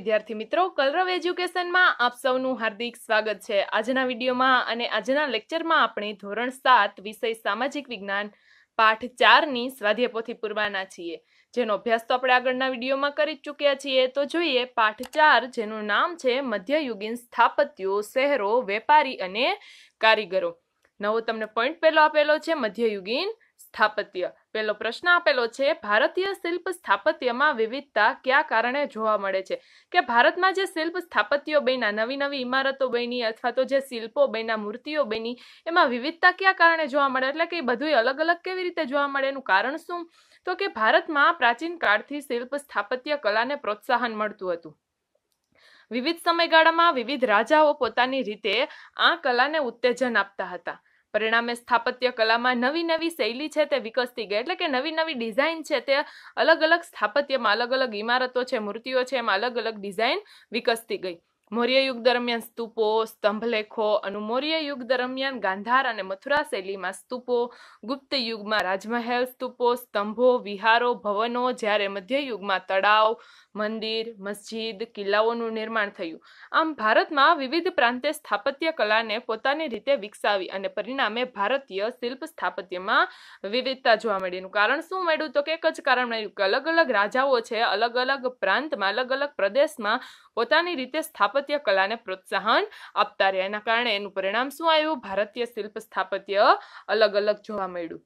વિદ્યાર્થી મિત્રો કલરવ એજ્યુકેશનમાં આપ સૌનું હાર્દિક સ્વાગત છે આજના વિડીયોમાં અને આજના લેક્ચરમાં આપણે ધોરણ સાત વિષય સામાજિક વિજ્ઞાન પાઠ ચારની સ્વાધ્યાય પોથી પૂરવાના છીએ જેનો અભ્યાસ તો આપણે આગળના વિડીયોમાં કરી ચૂક્યા છીએ તો જોઈએ પાઠ ચાર જેનું નામ છે મધ્યયુગીન સ્થાપત્યો શહેરો વેપારી અને કારીગરો નવો તમને પોઈન્ટ પહેલો આપેલો છે મધ્યયુગીન સ્થાપત્ય પહેલો પ્રશ્ન આપેલો છે ભારતીય શિલ્પ સ્થાપત્યમાં વિવિધતા કયા કારણે જોવા મળે છે કે ભારતમાં જે શિલ્પ સ્થાપત્યો બન્યા નવી નવી ઇમારતો બની અથવા તો જે શિલ્પો બન્યા મૂર્તિઓ બની એમાં વિવિધતા કયા કારણે જોવા મળે એટલે કે બધું અલગ અલગ કેવી રીતે જોવા મળે એનું કારણ શું તો કે ભારતમાં પ્રાચીન કાળથી શિલ્પ સ્થાપત્ય કલાને પ્રોત્સાહન મળતું હતું વિવિધ સમયગાળામાં વિવિધ રાજાઓ પોતાની રીતે આ કલાને ઉત્તેજન આપતા હતા પરિણામે સ્થાપત્ય કલામાં નવી નવી શૈલી છે તે વિકસતી ગઈ એટલે કે નવી નવી ડિઝાઇન છે તે અલગ અલગ સ્થાપત્યમાં અલગ અલગ ઇમારતો છે મૂર્તિઓ છે એમાં અલગ અલગ ડિઝાઇન વિકસતી ગઈ મૌર્ય યુગ દરમિયાન સ્તૂપો સ્તંભલેખો અને મૌર્ય યુગ દરમિયાન ગાંધાર અને મથુરા શૈલીમાં સ્તૂપો ગુપ્ત યુગમાં રાજમહેલ સ્તૂપો સ્તંભો વિહારો ભવનો જ્યારે મધ્ય યુગમાં તળાવ મંદિર મસ્જિદ કિલ્લાઓનું નિર્માણ થયું આમ ભારતમાં વિવિધ પ્રાંતે સ્થાપત્ય કલાને પોતાની રીતે વિકસાવી અને પરિણામે ભારતીય શિલ્પ સ્થાપત્યમાં વિવિધતા જોવા મળી એનું કારણ શું મળ્યું તો કે એક જ કારણ મળ્યું કે અલગ અલગ રાજાઓ છે અલગ અલગ પ્રાંતમાં અલગ અલગ પ્રદેશમાં પોતાની રીતે સ્થાપત્ય કલાને પ્રોત્સાહન આપતા રહ્યા એના કારણે એનું પરિણામ શું આવ્યું ભારતીય શિલ્પ સ્થાપત્ય અલગ અલગ જોવા મળ્યું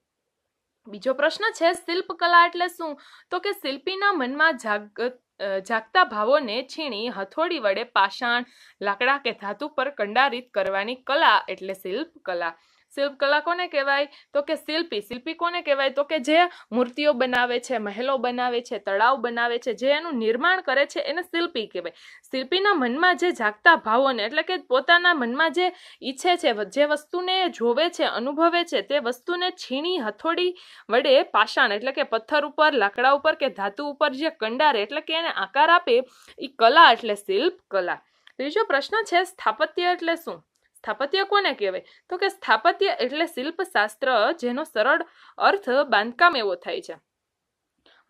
બીજો પ્રશ્ન છે શિલ્પકલા એટલે શું તો કે શિલ્પીના મનમાં જાગૃત જાગતા ભાવોને છીણી હથોડી વડે પાષાણ લાકડા કે ધાતુ પર કંડારિત કરવાની કલા એટલે શિલ્પ કલા શિલ્પ કલા કોને કહેવાય તો કે શિલ્પી શિલ્પી કોને કહેવાય તો કે જે મૂર્તિઓ બનાવે છે મહેલો બનાવે છે તળાવ બનાવે છે જે એનું નિર્માણ કરે છે એને શિલ્પી કહેવાય શિલ્પીના મનમાં જે જાગતા ભાવોને એટલે કે પોતાના મનમાં જે ઈચ્છે છે જે વસ્તુને જોવે છે અનુભવે છે તે વસ્તુને છીણી હથોડી વડે પાષાણ એટલે કે પથ્થર ઉપર લાકડા ઉપર કે ધાતુ ઉપર જે કંડારે એટલે કે એને આકાર આપે એ કલા એટલે શિલ્પ કલા ત્રીજો પ્રશ્ન છે સ્થાપત્ય એટલે શું સ્થાપત્ય કોને કહેવાય તો કે સ્થાપત્ય એટલે શિલ્પશાસ્ત્ર જેનો સરળ અર્થ બાંધકામ એવો થાય છે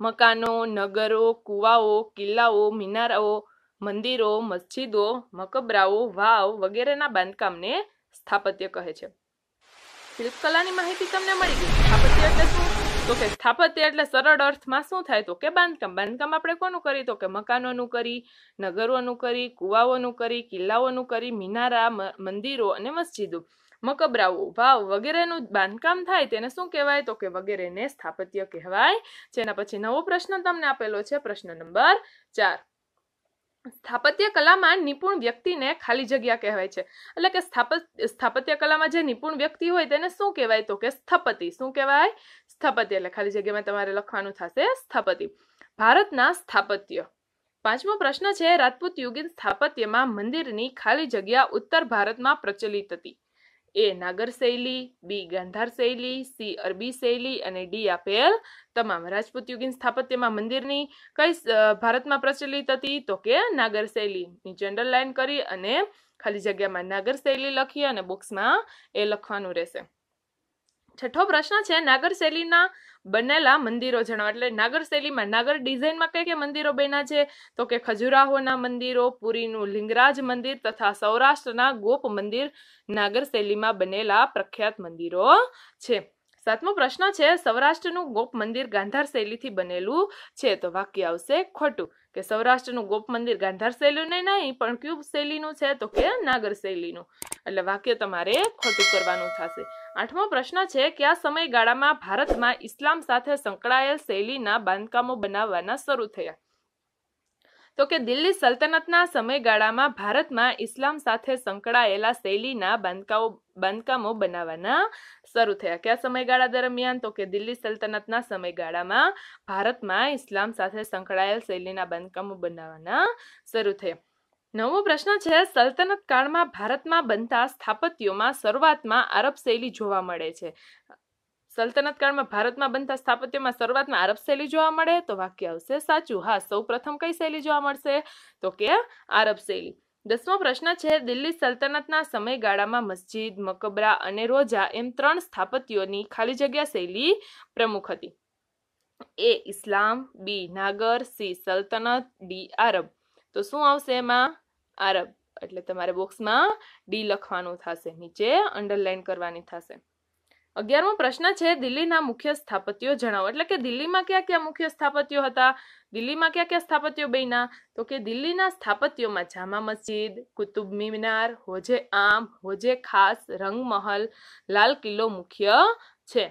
મકાનો નગરો કુવાઓ કિલ્લાઓ મિનારાઓ મંદિરો મસ્જિદો મકબરાઓ વાવ વગેરેના બાંધકામને સ્થાપત્ય કહે છે શિલ્પકલાની માહિતી તમને મળી ગઈ સ્થાપત્ય એટલે શું તો કે સ્થાપત્ય એટલે સરળ અર્થમાં શું થાય તો કે બાંધકામ બાંધકામ આપણે કોનું કરી તો કે મકાનોનું કરી નગરોનું કરી કુવાઓનું કરી કિલ્લાઓનું કરી મિનારા મંદિરો અને મસ્જિદો મકબરાઓ ભાવ વગેરેનું બાંધકામ થાય તેને શું કહેવાય તો કે વગેરેને સ્થાપત્ય કહેવાય જેના પછી નવો પ્રશ્ન તમને આપેલો છે પ્રશ્ન નંબર ચાર સ્થાપત્ય કલામાં નિપુણ વ્યક્તિને ખાલી જગ્યા કહેવાય છે એટલે કે સ્થાપત્ય સ્થાપત્ય કલામાં જે નિપુણ વ્યક્તિ હોય તેને શું કહેવાય તો કે સ્થપતિ શું કહેવાય સ્થપતિ એટલે ખાલી જગ્યામાં તમારે લખવાનું થશે સ્થપતિ ભારતના સ્થાપત્ય પાંચમો પ્રશ્ન છે રાજપૂત યુગીન સ્થાપત્યમાં મંદિરની ખાલી જગ્યા ઉત્તર ભારતમાં પ્રચલિત હતી એ નાગર શૈલી બી ગાંધાર શૈલી સી અરબી શૈલી અને ડી આપેલ તમામ રાજપૂત યુગીન સ્થાપત્યમાં મંદિરની કઈ ભારતમાં પ્રચલિત હતી તો કે નાગર શૈલીની જનરલ લાઇન કરી અને ખાલી જગ્યામાં નાગર શૈલી લખી અને બોક્સમાં એ લખવાનું રહેશે છઠ્ઠો પ્રશ્ન છે નાગર શૈલીના બનેલા મંદિરો જણાવો એટલે નાગર શૈલીમાં નાગર ડિઝાઇનમાં કયા કયા મંદિરો બન્યા છે તો કે ખજુરાહોના મંદિરો પુરીનું લિંગરાજ મંદિર તથા સૌરાષ્ટ્રના ગોપ મંદિર નાગર શૈલીમાં બનેલા પ્રખ્યાત મંદિરો છે સાતમો પ્રશ્ન છે સૌરાષ્ટ્રનું ગોપ મંદિર ગાંધાર શૈલીથી બનેલું છે તો વાક્ય આવશે ખોટું કે સૌરાષ્ટ્રનું ગોપ મંદિર ગાંધાર શૈલીનું નહીં પણ ક્યુબ શૈલીનું છે તો કે નાગર શૈલીનું એટલે વાક્ય તમારે ખોટું કરવાનું થશે આઠમો પ્રશ્ન છે કે આ સમયગાળામાં ભારતમાં ઇસ્લામ સાથે સંકળાયેલ શૈલીના બાંધકામો બનાવવાના શરૂ થયા તો કે દિલ્હી સલ્તનતના સમયગાળામાં ભારતમાં ઇસ્લામ સાથે સંકળાયેલા શૈલીના બાંધકામો બાંધકામો બનાવવાના શરૂ થયા કયા સમયગાળા દરમિયાન તો કે દિલ્હી સલ્તનતના સમયગાળામાં ભારતમાં ઇસ્લામ સાથે સંકળાયેલ શૈલીના બાંધકામો બનાવવાના શરૂ થયા નવો પ્રશ્ન છે સલ્તનત કાળમાં ભારતમાં બનતા સ્થાપત્યોમાં શરૂઆતમાં આરબ શૈલી જોવા મળે છે સલ્તનત કાળમાં ભારતમાં બનતા સ્થાપત્યોમાં શરૂઆતમાં આરબ શૈલી જોવા મળે તો વાક્ય આવશે સાચું હા સૌ પ્રથમ કઈ શૈલી જોવા મળશે તો કે આરબ શૈલી દસમો પ્રશ્ન છે દિલ્હી સલ્તનતના સમયગાળામાં મસ્જિદ મકબરા અને રોજા એમ ત્રણ સ્થાપત્યોની ખાલી જગ્યા શૈલી પ્રમુખ હતી એ ઇસ્લામ બી નાગર સી સલ્તનત ડી આરબ તો શું આવશે એમાં આરબ એટલે તમારે બોક્સમાં ડી લખવાનું થશે નીચે અંડરલાઇન કરવાની થશે અગિયારમો પ્રશ્ન છે દિલ્હીના મુખ્ય સ્થાપત્યો જણાવો એટલે કે દિલ્હીમાં ક્યાં ક્યાં મુખ્ય સ્થાપત્યો હતા દિલ્હીમાં કયા કયા સ્થાપત્યો બન્યા તો કે દિલ્હીના સ્થાપત્યોમાં જામા મસ્જિદ કુતુબ મિનાર હોજે આમ હોજે ખાસ રંગમહલ લાલ કિલ્લો મુખ્ય છે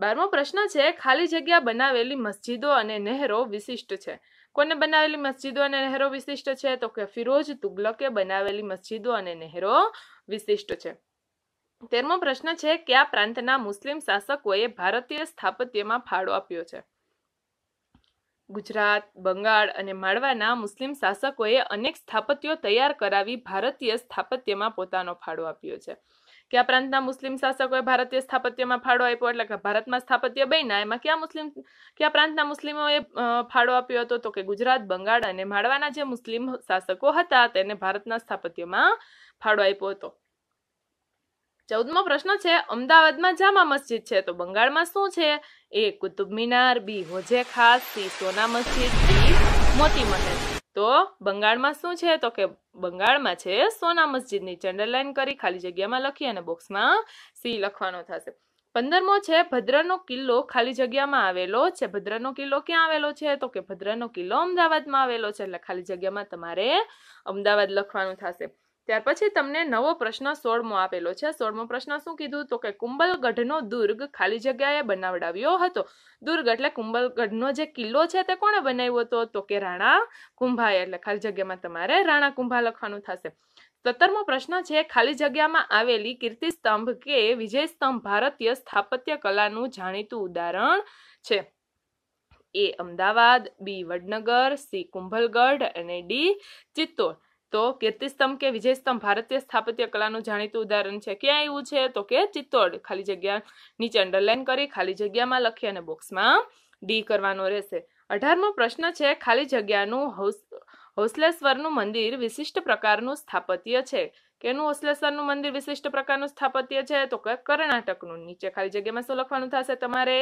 બારમો પ્રશ્ન છે ખાલી જગ્યા બનાવેલી મસ્જિદો અને નહેરો વિશિષ્ટ છે કોને બનાવેલી મસ્જિદો અને નહેરો વિશિષ્ટ છે તો કે ફિરોજ તુગલકે બનાવેલી મસ્જિદો અને નહેરો વિશિષ્ટ છે તેરમો પ્રશ્ન છે કયા પ્રાંતના મુસ્લિમ શાસકોએ ભારતીય સ્થાપત્યમાં ફાળો આપ્યો છે ગુજરાત બંગાળ અને માળવાના મુસ્લિમ શાસકોએ અનેક સ્થાપત્યો તૈયાર કરાવી ભારતીય સ્થાપત્યમાં પોતાનો ફાળો આપ્યો છે કે આ પ્રાંતના મુસ્લિમ શાસકોએ ભારતીય સ્થાપત્યમાં ફાળો આપ્યો એટલે કે ભારતમાં સ્થાપત્ય બન્યા એમાં ક્યાં મુસ્લિમ કયા પ્રાંતના મુસ્લિમોએ ફાળો આપ્યો હતો તો કે ગુજરાત બંગાળ અને માળવાના જે મુસ્લિમ શાસકો હતા તેને ભારતના સ્થાપત્યમાં ફાળો આપ્યો હતો ચૌદમો પ્રશ્ન છે અમદાવાદમાં જામા મસ્જિદ છે તો બંગાળમાં શું છે એ કુતુબ મિનાર બી હોજે ખાસ સી સોના મસ્જિદ સી મોતી મહેલ તો બંગાળમાં શું છે તો કે બંગાળમાં છે સોના મસ્જિદની ચંડરલાઇન કરી ખાલી જગ્યામાં લખી અને બોક્સમાં સી લખવાનો થશે પંદરમો છે ભદ્રનો કિલ્લો ખાલી જગ્યામાં આવેલો છે ભદ્રનો કિલ્લો ક્યાં આવેલો છે તો કે ભદ્રનો કિલ્લો અમદાવાદમાં આવેલો છે એટલે ખાલી જગ્યામાં તમારે અમદાવાદ લખવાનું થશે ત્યાર પછી તમને નવો પ્રશ્ન સોળમો આપેલો છે સોળમો પ્રશ્ન શું કીધું તો કે કુંભલગઢનો દુર્ગ ખાલી જગ્યાએ બનાવડાવ્યો હતો દુર્ગ એટલે કુંભલગઢનો જે કિલ્લો છે તે કોણે બનાવ્યો હતો તો કે રાણા કુંભાએ એટલે ખાલી જગ્યામાં તમારે રાણા કુંભા લખવાનું થશે સત્તરમો પ્રશ્ન છે ખાલી જગ્યામાં આવેલી કીર્તિ સ્તંભ કે વિજય સ્તંભ ભારતીય સ્થાપત્ય કલાનું જાણીતું ઉદાહરણ છે A Ahmedabad B Vadnagar C Kumbhalgarh અને ડી ચિત્તોડ તો કીર્તિસ્તંભ કે વિજયસ્તંભ ભારતીય સ્થાપત્ય કલાનું જાણીતું ઉદાહરણ છે ક્યાં એવું છે તો કે ચિત્તોડ ખાલી જગ્યા નીચે અંડરલાઈન કરી ખાલી જગ્યામાં લખી અને બોક્સમાં ડી કરવાનો રહેશે અઢારમો પ્રશ્ન છે ખાલી જગ્યાનું હોસલેશ્વરનું મંદિર વિશિષ્ટ પ્રકારનું સ્થાપત્ય છે કેનું હોસલેશ્વરનું મંદિર વિશિષ્ટ પ્રકારનું સ્થાપત્ય છે તો કે કર્ણાટકનું નીચે ખાલી જગ્યામાં શું લખવાનું થશે તમારે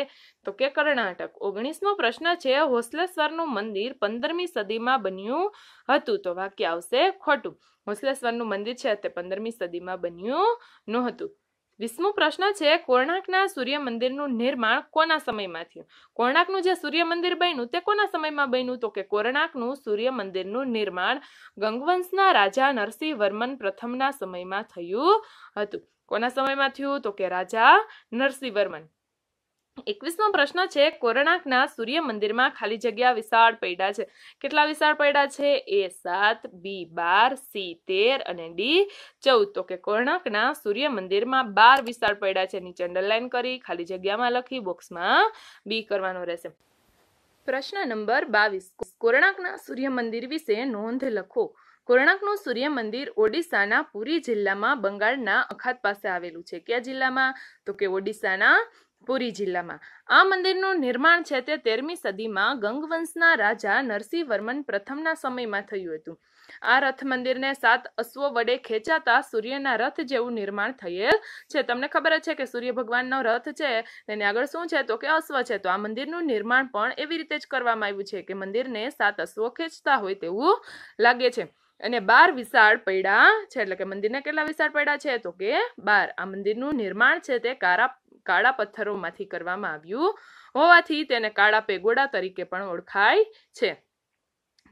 તો કે કર્ણાટક ઓગણીસમો પ્રશ્ન છે હોસલેશ્વરનું મંદિર પંદરમી સદીમાં બન્યું હતું તો વાક્ય આવશે ખોટું હોસલેશ્વરનું મંદિર છે તે પંદરમી સદીમાં બન્યું નહોતું વીસમો પ્રશ્ન છે કોર્ણાકના સૂર્ય મંદિરનું નિર્માણ કોના સમયમાં થયું કોર્ણાકનું જે સૂર્ય મંદિર બન્યું તે કોના સમયમાં બન્યું તો કે કોર્ણાકનું સૂર્ય મંદિરનું નિર્માણ ગંગવંશના રાજા નરસિંહ વર્મન પ્રથમના સમયમાં થયું હતું કોના સમયમાં થયું તો કે રાજા નરસિંહ વર્મન એકવીસમો પ્રશ્ન છે કોરણાકના સૂર્ય મંદિરમાં ખાલી જગ્યા વિશાળ પૈડા છે કેટલા વિશાળ પૈડા છે એ સાત બી બાર સી તેર અને ડી ચૌદ તો કે કોરણાકના સૂર્ય મંદિરમાં બાર વિશાળ પૈડા છે નીચે અંડરલાઇન કરી ખાલી જગ્યામાં લખી બોક્સમાં બી કરવાનો રહેશે પ્રશ્ન નંબર બાવીસ કોર્ણાકના સૂર્ય મંદિર વિશે નોંધ લખો કોર્ણાકનું સૂર્ય મંદિર ઓડિશાના પુરી જિલ્લામાં બંગાળના અખાત પાસે આવેલું છે કયા જિલ્લામાં તો કે ઓડિશાના પુરી જિલ્લામાં આ મંદિરનું નિર્માણ છે તે તેરમી સદીમાં ગંગવંશના રાજા નરસિંહવર્મન પ્રથમના સમયમાં થયું હતું આ રથ મંદિરને સાત અશ્વો વડે ખેંચાતા સૂર્યના રથ જેવું નિર્માણ થયેલ છે તમને ખબર જ છે કે સૂર્ય ભગવાનનો રથ છે તેને આગળ શું છે તો કે અશ્વ છે તો આ મંદિરનું નિર્માણ પણ એવી રીતે જ કરવામાં આવ્યું છે કે મંદિરને સાત અશ્વો ખેંચતા હોય તેવું લાગે છે અને બાર વિશાળ પૈડા છે એટલે કે મંદિરના કેટલા વિશાળ પૈડા છે તો કે બાર આ મંદિરનું નિર્માણ છે તે કારા કાળા પથ્થરોમાંથી કરવામાં આવ્યું હોવાથી તેને કાળા પેગોડા તરીકે પણ ઓળખાય છે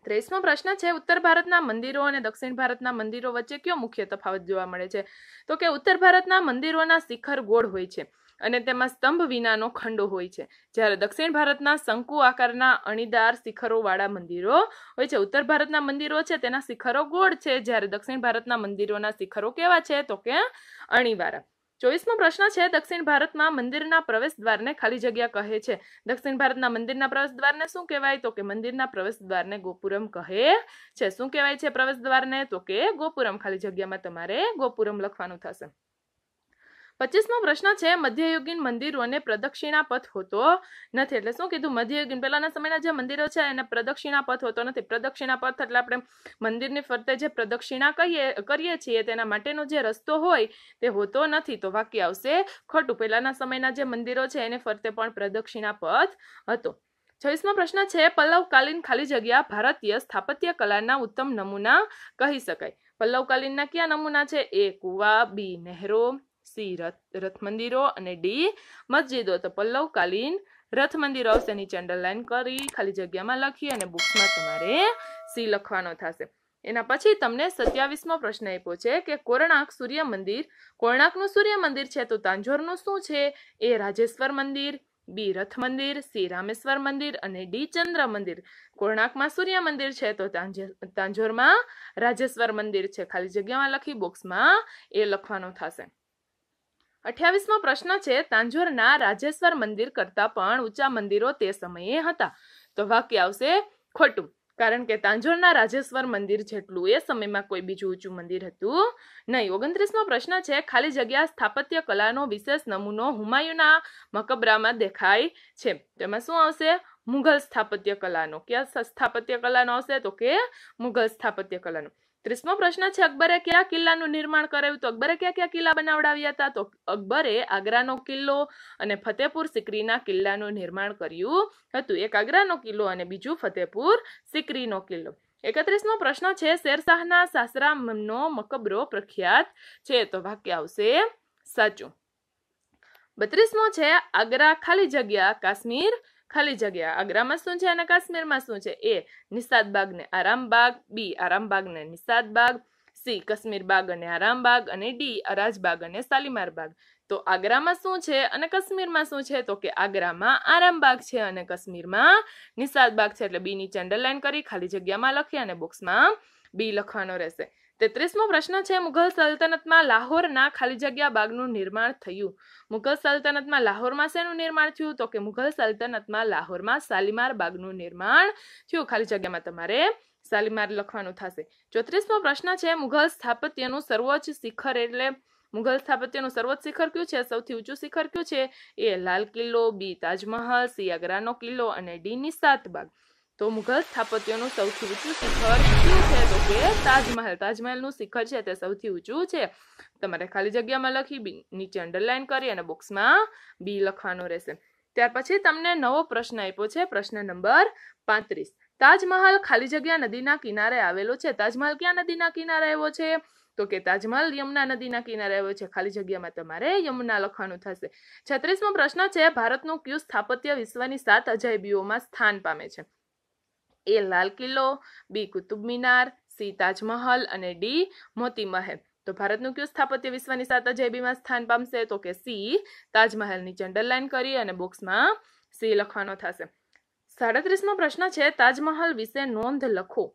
ત્રેસમો પ્રશ્ન છે ઉત્તર ભારતના મંદિરો અને દક્ષિણ ભારતના મંદિરો વચ્ચે કયો મુખ્ય તફાવત જોવા મળે છે તો કે ઉત્તર ભારતના મંદિરોના શિખર ગોળ હોય છે અને તેમાં સ્તંભ વિનાનો ખંડો હોય છે જ્યારે દક્ષિણ ભારતના શંકુ આકારના અણીદાર શિખરોવાળા મંદિરો હોય છે ઉત્તર ભારતના મંદિરો છે તેના શિખરો ગોળ છે જ્યારે દક્ષિણ ભારતના મંદિરોના શિખરો કેવા છે તો કે અણીવાળા ચોવીસમો પ્રશ્ન છે દક્ષિણ ભારતમાં મંદિરના પ્રવેશ દ્વારને ખાલી જગ્યા કહે છે દક્ષિણ ભારતના મંદિરના પ્રવેશ દ્વારને શું કહેવાય તો કે મંદિરના પ્રવેશ દ્વારને ગોપુરમ કહે છે શું કહેવાય છે પ્રવેશ દ્વારને તો કે ગોપુરમ ખાલી જગ્યામાં તમારે ગોપુરમ લખવાનું થશે પચીસમો પ્રશ્ન છે મધ્યયુગીન મંદિરોને પ્રદક્ષિણા પથ હોતો નથી એટલે શું કીધું મધ્યયુગીન પહેલાના સમયના જે મંદિરો છે એને પ્રદક્ષિણા પથ હોતો નથી પ્રદક્ષિણા પથ એટલે આપણે મંદિરની ફરતે જે પ્રદક્ષિણા કહીએ કરીએ છીએ તેના માટેનો જે રસ્તો હોય તે હોતો નથી તો વાક્ય આવશે ખોટું પહેલાના સમયના જે મંદિરો છે એને ફરતે પણ પ્રદક્ષિણા પથ હતો છવ્વીસમો પ્રશ્ન છે પલ્લવકાલીન ખાલી જગ્યા ભારતીય સ્થાપત્ય કલાના ઉત્તમ નમૂના કહી શકાય પલ્લવકાલીનના કયા નમૂના છે એ કુવા બી નહેરો સી રથ રથ મંદિરો અને ડી મસ્જિદો તો પલ્લવકાલીન રથ મંદિરો આવશે નીચે અંડરલાઈન કરી ખાલી જગ્યામાં લખી અને બુક્સમાં તમારે સી લખવાનો થશે એના પછી તમને સત્યાવીસમો પ્રશ્ન આપ્યો છે કે કોર્ણાક સૂર્ય મંદિર કોર્ણાકનું સૂર્ય મંદિર છે તો તાંજોરનું શું છે એ રાજેશ્વર મંદિર બી રથ મંદિર સી રામેશ્વર મંદિર અને ડી ચંદ્ર મંદિર કોર્ણાકમાં સૂર્ય મંદિર છે તો તાંજોરમાં રાજેશ્વર મંદિર છે ખાલી જગ્યામાં લખી બોક્સમાં એ લખવાનું થશે અઠ્યાવીસમો પ્રશ્ન છે તાંજોરના રાજેશ્વર મંદિર કરતાં પણ ઊંચા મંદિરો તે સમયે હતા તો વાક્ય આવશે ખોટું કારણ કે તાંજોરના રાજેશ્વર મંદિર જેટલું એ સમયમાં કોઈ બીજું ઊંચું મંદિર હતું નહીં ઓગણત્રીસમો પ્રશ્ન છે ખાલી જગ્યા સ્થાપત્ય કલાનો વિશેષ નમૂનો હુમાયુના મકબરામાં દેખાય છે તેમાં શું આવશે મુઘલ સ્થાપત્ય કલાનો ક્યાં સ્થાપત્ય કલાનો આવશે તો કે મુઘલ સ્થાપત્ય કલાનો ત્રીસમો પ્રશ્ન છે અકબરે કયા કિલ્લાનું નિર્માણ કરાવ્યું તો અકબરે કયા કયા કિલ્લા બનાવડાવ્યા હતા તો અકબરે આગ્રાનો કિલ્લો અને ફતેપુર સિકરીના કિલ્લાનું નિર્માણ કર્યું હતું એક આગ્રાનો કિલ્લો અને બીજું ફતેપુર સિકરીનો કિલ્લો એકત્રીસમો પ્રશ્ન છે શેરશાહના સાસરામનો મકબરો પ્રખ્યાત છે તો વાક્ય આવશે સાચું બત્રીસમો છે આગ્રા ખાલી જગ્યા કાશ્મીર ખાલી જગ્યા આગ્રામાં શું છે અને કાશ્મીરમાં શું છે એ નિષાદબાગને આરામબાગ બી આરામબાગને નિષાદબાગ સી કાશ્મીર બાગ અને આરામબાગ અને ડી અરાજબાગ અને શાલીમાર બાગ તો આગ્રામાં શું છે અને કાશ્મીરમાં શું છે તો કે આગ્રામાં આરામબાગ છે અને કશ્મીરમાં નિષાદબાગ છે એટલે બીની ની અંડરલાઈન કરી ખાલી જગ્યામાં લખી અને બોક્સમાં બી લખવાનો રહેશે તેત્રીસમો પ્રશ્ન છે મુઘલ સલ્તનતમાં લાહોરના ખાલી જગ્યા બાગનું નિર્માણ થયું મુઘલ સલ્તનતમાં લાહોરમાં શેનું નિર્માણ થયું તો કે મુઘલ સલ્તનતમાં લાહોરમાં શાલીમાર બાગનું નિર્માણ થયું ખાલી જગ્યામાં તમારે શાલીમાર લખવાનું થશે ચોત્રીસમો પ્રશ્ન છે મુઘલ સ્થાપત્યનું સર્વોચ્ચ શિખર એટલે મુઘલ સ્થાપત્યનું સર્વોચ્ચ શિખર કયું છે સૌથી ઊંચું શિખર કયું છે A Lal Qila B Taj Mahal C આગ્રાનો કિલ્લો અને ડી સાત બાગ તો મુઘલ સ્થાપત્યનું સૌથી ઊંચું શિખર શું છે તો કે તાજમહેલ તાજમહેલનું શિખર છે તે સૌથી ઊંચું છે તમારે ખાલી જગ્યામાં લખી નીચે અંડરલાઇન કરી અને બોક્સમાં બી લખવાનો રહેશે ત્યાર પછી તમને નવો પ્રશ્ન આપ્યો છે પ્રશ્ન નંબર પાંત્રીસ તાજમહલ ખાલી જગ્યા નદીના કિનારે આવેલો છે તાજમહલ ક્યાં નદીના કિનારે આવ્યો છે તો કે તાજમહલ યમુના નદીના કિનારે આવ્યો છે ખાલી જગ્યામાં તમારે યમુના લખવાનું થશે છત્રીસમો પ્રશ્ન છે ભારતનું કયું સ્થાપત્ય વિશ્વની સાત અજાયબીઓમાં સ્થાન પામે છે A Lal Qila B Qutub Minar C Taj Mahal અને ડી મોતી મહેલ તો ભારતનું કયું સ્થાપત્ય વિશ્વની સાત અજાયબીમાં સ્થાન પામશે તો કે સી તાજમહેલની ચંડરલાઇન કરી અને બોક્સમાં સી લખવાનો થશે સાડત્રીસમો પ્રશ્ન છે તાજમહલ વિશે નોંધ લખો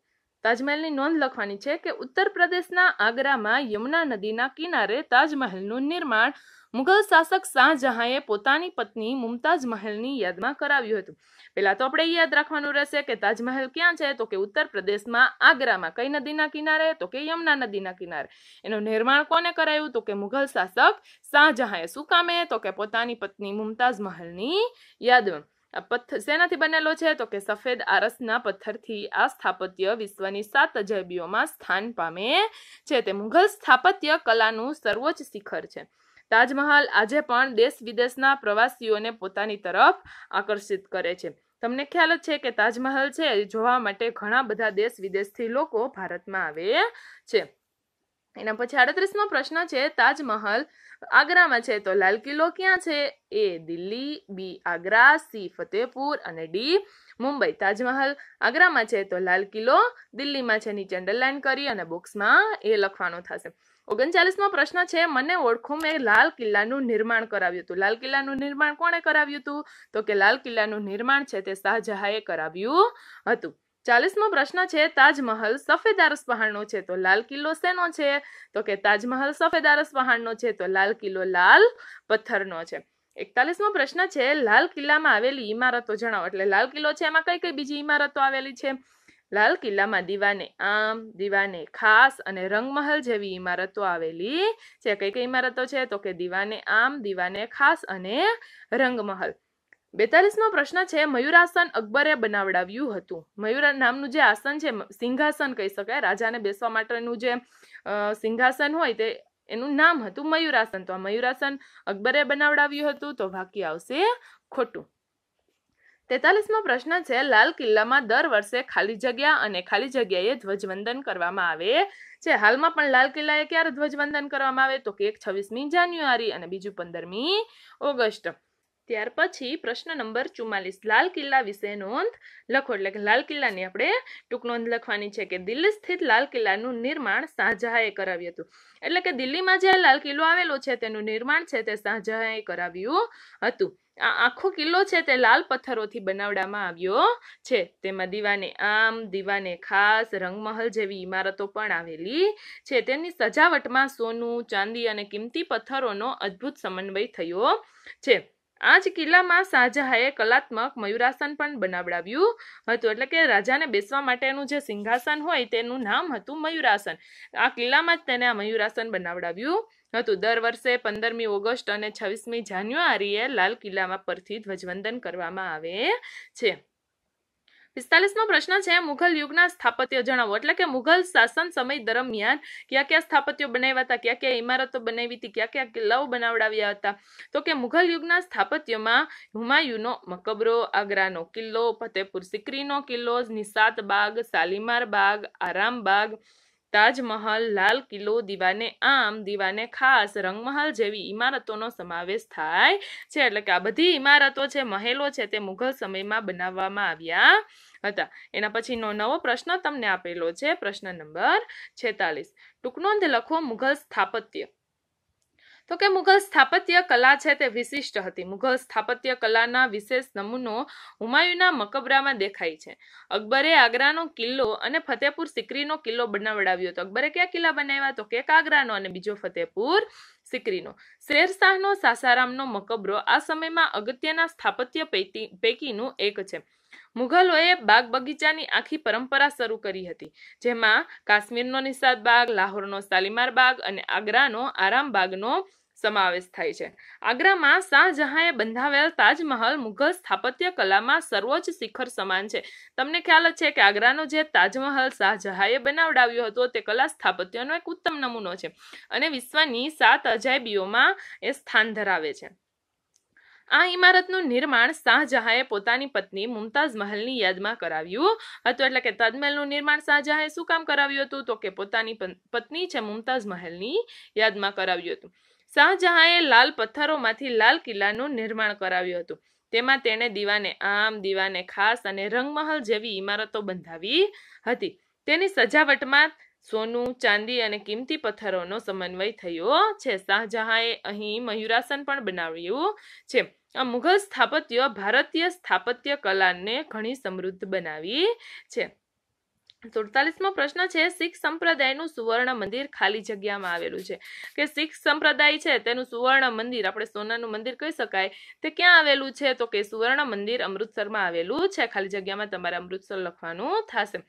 તાજમહેલની નોંધ લખવાની છે કે ઉત્તર પ્રદેશના આગ્રામાં યમુના નદીના કિનારે તાજમહેલનું નિર્માણ મુઘલ શાસક શાહજહાંએ પોતાની પત્ની મુમતાજ મહેલની યાદમાં કરાવ્યું હતું પહેલાં તો આપણે એ યાદ રાખવાનું રહેશે કે તાજમહેલ ક્યાં છે તો કે ઉત્તર પ્રદેશમાં આગ્રામાં કઈ નદીના કિનારે તો કે યમુના નદીના કિનારે એનું નિર્માણ કોને કરાયું તો કે મુઘલ શાસક શાહજહાંએ શું કામે તો કે પોતાની પત્ની મુમતાજ મહેલની યાદમાં પથ્થર શેનાથી બનેલો છે તો કે સફેદ આરસના પથ્થરથી આ સ્થાપત્ય વિશ્વની સાત અજાયબીઓમાં સ્થાન પામે છે તે મુઘલ સ્થાપત્ય કલાનું સર્વોચ્ચ શિખર છે તાજમહાલ આજે પણ દેશ વિદેશના પ્રવાસીઓને પોતાની તરફ આકર્ષિત કરે છે તમને ખ્યાલ જ છે કે તાજમહલ છે એ જોવા માટે ઘણા બધા દેશ વિદેશથી લોકો ભારતમાં આવે છે એના પછી આડત્રીસમો પ્રશ્ન છે તાજમહલ આગ્રામાં છે તો લાલ કિલ્લો ક્યાં છે A Delhi B Agra C Fatehpur અને ડી મુંબઈ તાજમહલ આગ્રામાં છે તો લાલ કિલ્લો દિલ્હીમાં છે નીચે અંડરલાઇન કરી અને બોક્સમાં એ લખવાનું થશે ઓગણચાલીસમાં પ્રશ્ન છે મને ઓળખો મેં લાલ કિલ્લાનું નિર્માણ કરાવ્યું હતું લાલ કિલ્લાનું નિર્માણ કોણે કરાવ્યું હતું તો કે લાલ કિલ્લાનું નિર્માણ છે તે શાહજહાએ કરાવ્યું હતું ચાલીસમો પ્રશ્ન છે તાજમહલ સફેદ આરસ પહાડનો છે તો લાલ કિલ્લો શેનો છે તો કે તાજમહલ સફેદ આરસ પહાડનો છે તો લાલ કિલ્લો લાલ પથ્થરનો છે એકતાલીસમો પ્રશ્ન છે લાલ કિલ્લામાં આવેલી ઇમારતો જણાવો એટલે લાલ કિલ્લો છે એમાં કઈ કઈ બીજી ઇમારતો આવેલી છે લાલ કિલ્લામાં દીવાને આમ દીવાને ખાસ અને રંગમહલ જેવી ઇમારતો આવેલી છે કઈ કઈ ઇમારતો છે તો કે દીવાને આમ દીવાને ખાસ અને રંગમહલ બેતાલીસમો પ્રશ્ન છે મયુરાસન અકબરે બનાવડાવ્યું હતું મયુર નામનું જે આસન છે સિંહાસન કહી શકાય રાજાને બેસવા માટેનું જે સિંહાસન હોય તે એનું નામ હતું મયુરાસન તો આ મયુરાસન અકબરે બનાવડાવ્યું હતું તો બાકી આવશે ખોટું તેતાલીસમો પ્રશ્ન છે લાલ કિલ્લામાં દર વર્ષે ખાલી જગ્યા અને ખાલી જગ્યાએ ધ્વજવંદન કરવામાં આવે છે હાલમાં પણ લાલ કિલ્લાએ ક્યારે ધ્વજવંદન કરવામાં આવે તો કે એક છવ્વીસમી જાન્યુઆરી અને બીજું પંદરમી ઓગસ્ટ ત્યાર પછી પ્રશ્ન નંબર ચુમ્માલીસ લાલ કિલ્લા વિશે નોંધ લખો એટલે કે લાલ કિલ્લાની આપણે ટૂંક નોંધ લખવાની છે કે દિલ્હી સ્થિત લાલ કિલ્લાનું નિર્માણ શાહજહાએ કરાવ્યું હતું એટલે કે દિલ્હીમાં જે લાલ કિલ્લો આવેલો છે તેનું નિર્માણ છે તે શાહજહાએ કરાવ્યું હતું આ આખો કિલ્લો છે તે લાલ પથ્થરોથી બનાવવામાં આવ્યો છે તેમાં દીવાને આમ દીવાને ખાસ રંગમહલ જેવી ઇમારતો પણ આવેલી છે તેની સજાવટમાં સોનું ચાંદી અને કિંમતી પથ્થરોનો અદ્ભુત સમન્વય થયો છે આ જ કિલ્લામાં શાહજહાએ કલાત્મક મયુરાસન પણ બનાવડાવ્યું હતું એટલે કે રાજાને બેસવા માટેનું જે સિંહાસન હોય તેનું નામ હતું મયુરાસન આ કિલ્લામાં જ તેને આ મયુરાસન બનાવડાવ્યું હતું દર વર્ષે પંદરમી ઓગસ્ટ અને છવ્વીસમી જાન્યુઆરીએ લાલ કિલ્લામાં પરથી ધ્વજવંદન કરવામાં આવે છે પિસ્તાલીસમો પ્રશ્ન છે મુઘલ યુગના સ્થાપત્ય જણાવો એટલે કે મુઘલ શાસન સમય દરમિયાન કયા કયા સ્થાપત્યો બનાવ્યા હતા ક્યાં ક્યાં ઇમારતો બનાવી હતી કયા કયા કિલ્લાઓ બનાવડાવ્યા હતા તો કે મુઘલ યુગના સ્થાપત્યમાં હુમાયુનો મકબરો આગ્રાનો કિલ્લો ફતેપુર સિકરીનો કિલ્લો નિસાત બાગ શાલીમાર બાગ આરામબાગ તાજમહલ લાલ કિલ્લો દીવાને આમ દીવાને ખાસ રંગમહલ જેવી ઇમારતોનો સમાવેશ થાય છે એટલે કે આ બધી ઇમારતો છે મહેલો છે તે મુઘલ સમયમાં બનાવવામાં આવ્યા હતા એના પછીનો નવો પ્રશ્ન તમને આપેલો છે પ્રશ્ન નંબર છેતાલીસ ટૂંકનોંધ લખો મુઘલ સ્થાપત્ય તો કે મુઘલ સ્થાપત્ય કલા છે તે વિશિષ્ટ હતી મુઘલ સ્થાપત્ય કલાના વિશેષ નમૂનો હુમાયુના મકબરામાં દેખાય છે અકબરે આગ્રાનો કિલ્લો અને ફતેપુર સિકરીનો કિલ્લો બનાવડાવ્યો હતો અકબરે કયા કિલ્લા બનાવ્યા તો કે આગ્રાનો અને બીજો ફતેપુર સિકરીનો શેરશાહનો સાસારામનો મકબરો આ સમયમાં અગત્યના સ્થાપત્ય પૈકીનું એક છે મુઘલોએ બાગ બગીચાની આખી પરંપરા શરૂ કરી હતી જેમાં કાશ્મીરનો નિષાદ બાગ લાહોરનો શાલીમાર બાગ અને આગ્રાનો આરામ બાગનો સમાવેશ થાય છે આગ્રામાં શાહજહાંએ બંધાવેલ તાજમહલ મુઘલ સ્થાપત્ય કલામાં સર્વોચ્ચ શિખર સમાન છે તમને ખ્યાલ જ છે કે આગ્રાનો જે તાજમહલ શાહજહાંએ બનાવડાવ્યો હતો તે કલા સ્થાપત્યનો એક ઉત્તમ નમૂનો છે અને વિશ્વની સાત અજાયબીઓમાં એ સ્થાન ધરાવે છે આ ઇમારતનું નિર્માણ શાહજહાંએ પોતાની પત્ની મુમતાઝ મહલની યાદમાં કરાવ્યું હતું એટલે કે તાજમહેલનું નિર્માણ શાહજહાંએ શું કામ કરાવ્યું હતું તો કે પોતાની પત્ની છે મુમતાઝ મહેલની યાદમાં કરાવ્યું હતું શાહજહાંએ લાલ પથ્થરોમાંથી લાલ કિલ્લાનું નિર્માણ કરાવ્યું હતું તેમાં તેણે દીવાને આમ દીવાને ખાસ અને રંગમહલ જેવી ઇમારતો બંધાવી હતી તેની સજાવટમાં સોનું ચાંદી અને કિંમતી પથ્થરોનો સમન્વય થયો છે શાહજહાંએ અહીં મયુરાસન પણ બનાવ્યું છે આ મુઘલ સ્થાપત્ય ભારતીય સ્થાપત્ય કલાને ઘણી સમૃદ્ધ બનાવી છે સુડતાલીસમો પ્રશ્ન છે શીખ સંપ્રદાયનું સુવર્ણ મંદિર ખાલી જગ્યામાં આવેલું છે કે શીખ સંપ્રદાય છે તેનું સુવર્ણ મંદિર આપણે સોનાનું મંદિર કહી શકાય તે ક્યાં આવેલું છે તો કે સુવર્ણ મંદિર અમૃતસરમાં આવેલું છે ખાલી જગ્યામાં તમારે અમૃતસર લખવાનું થશે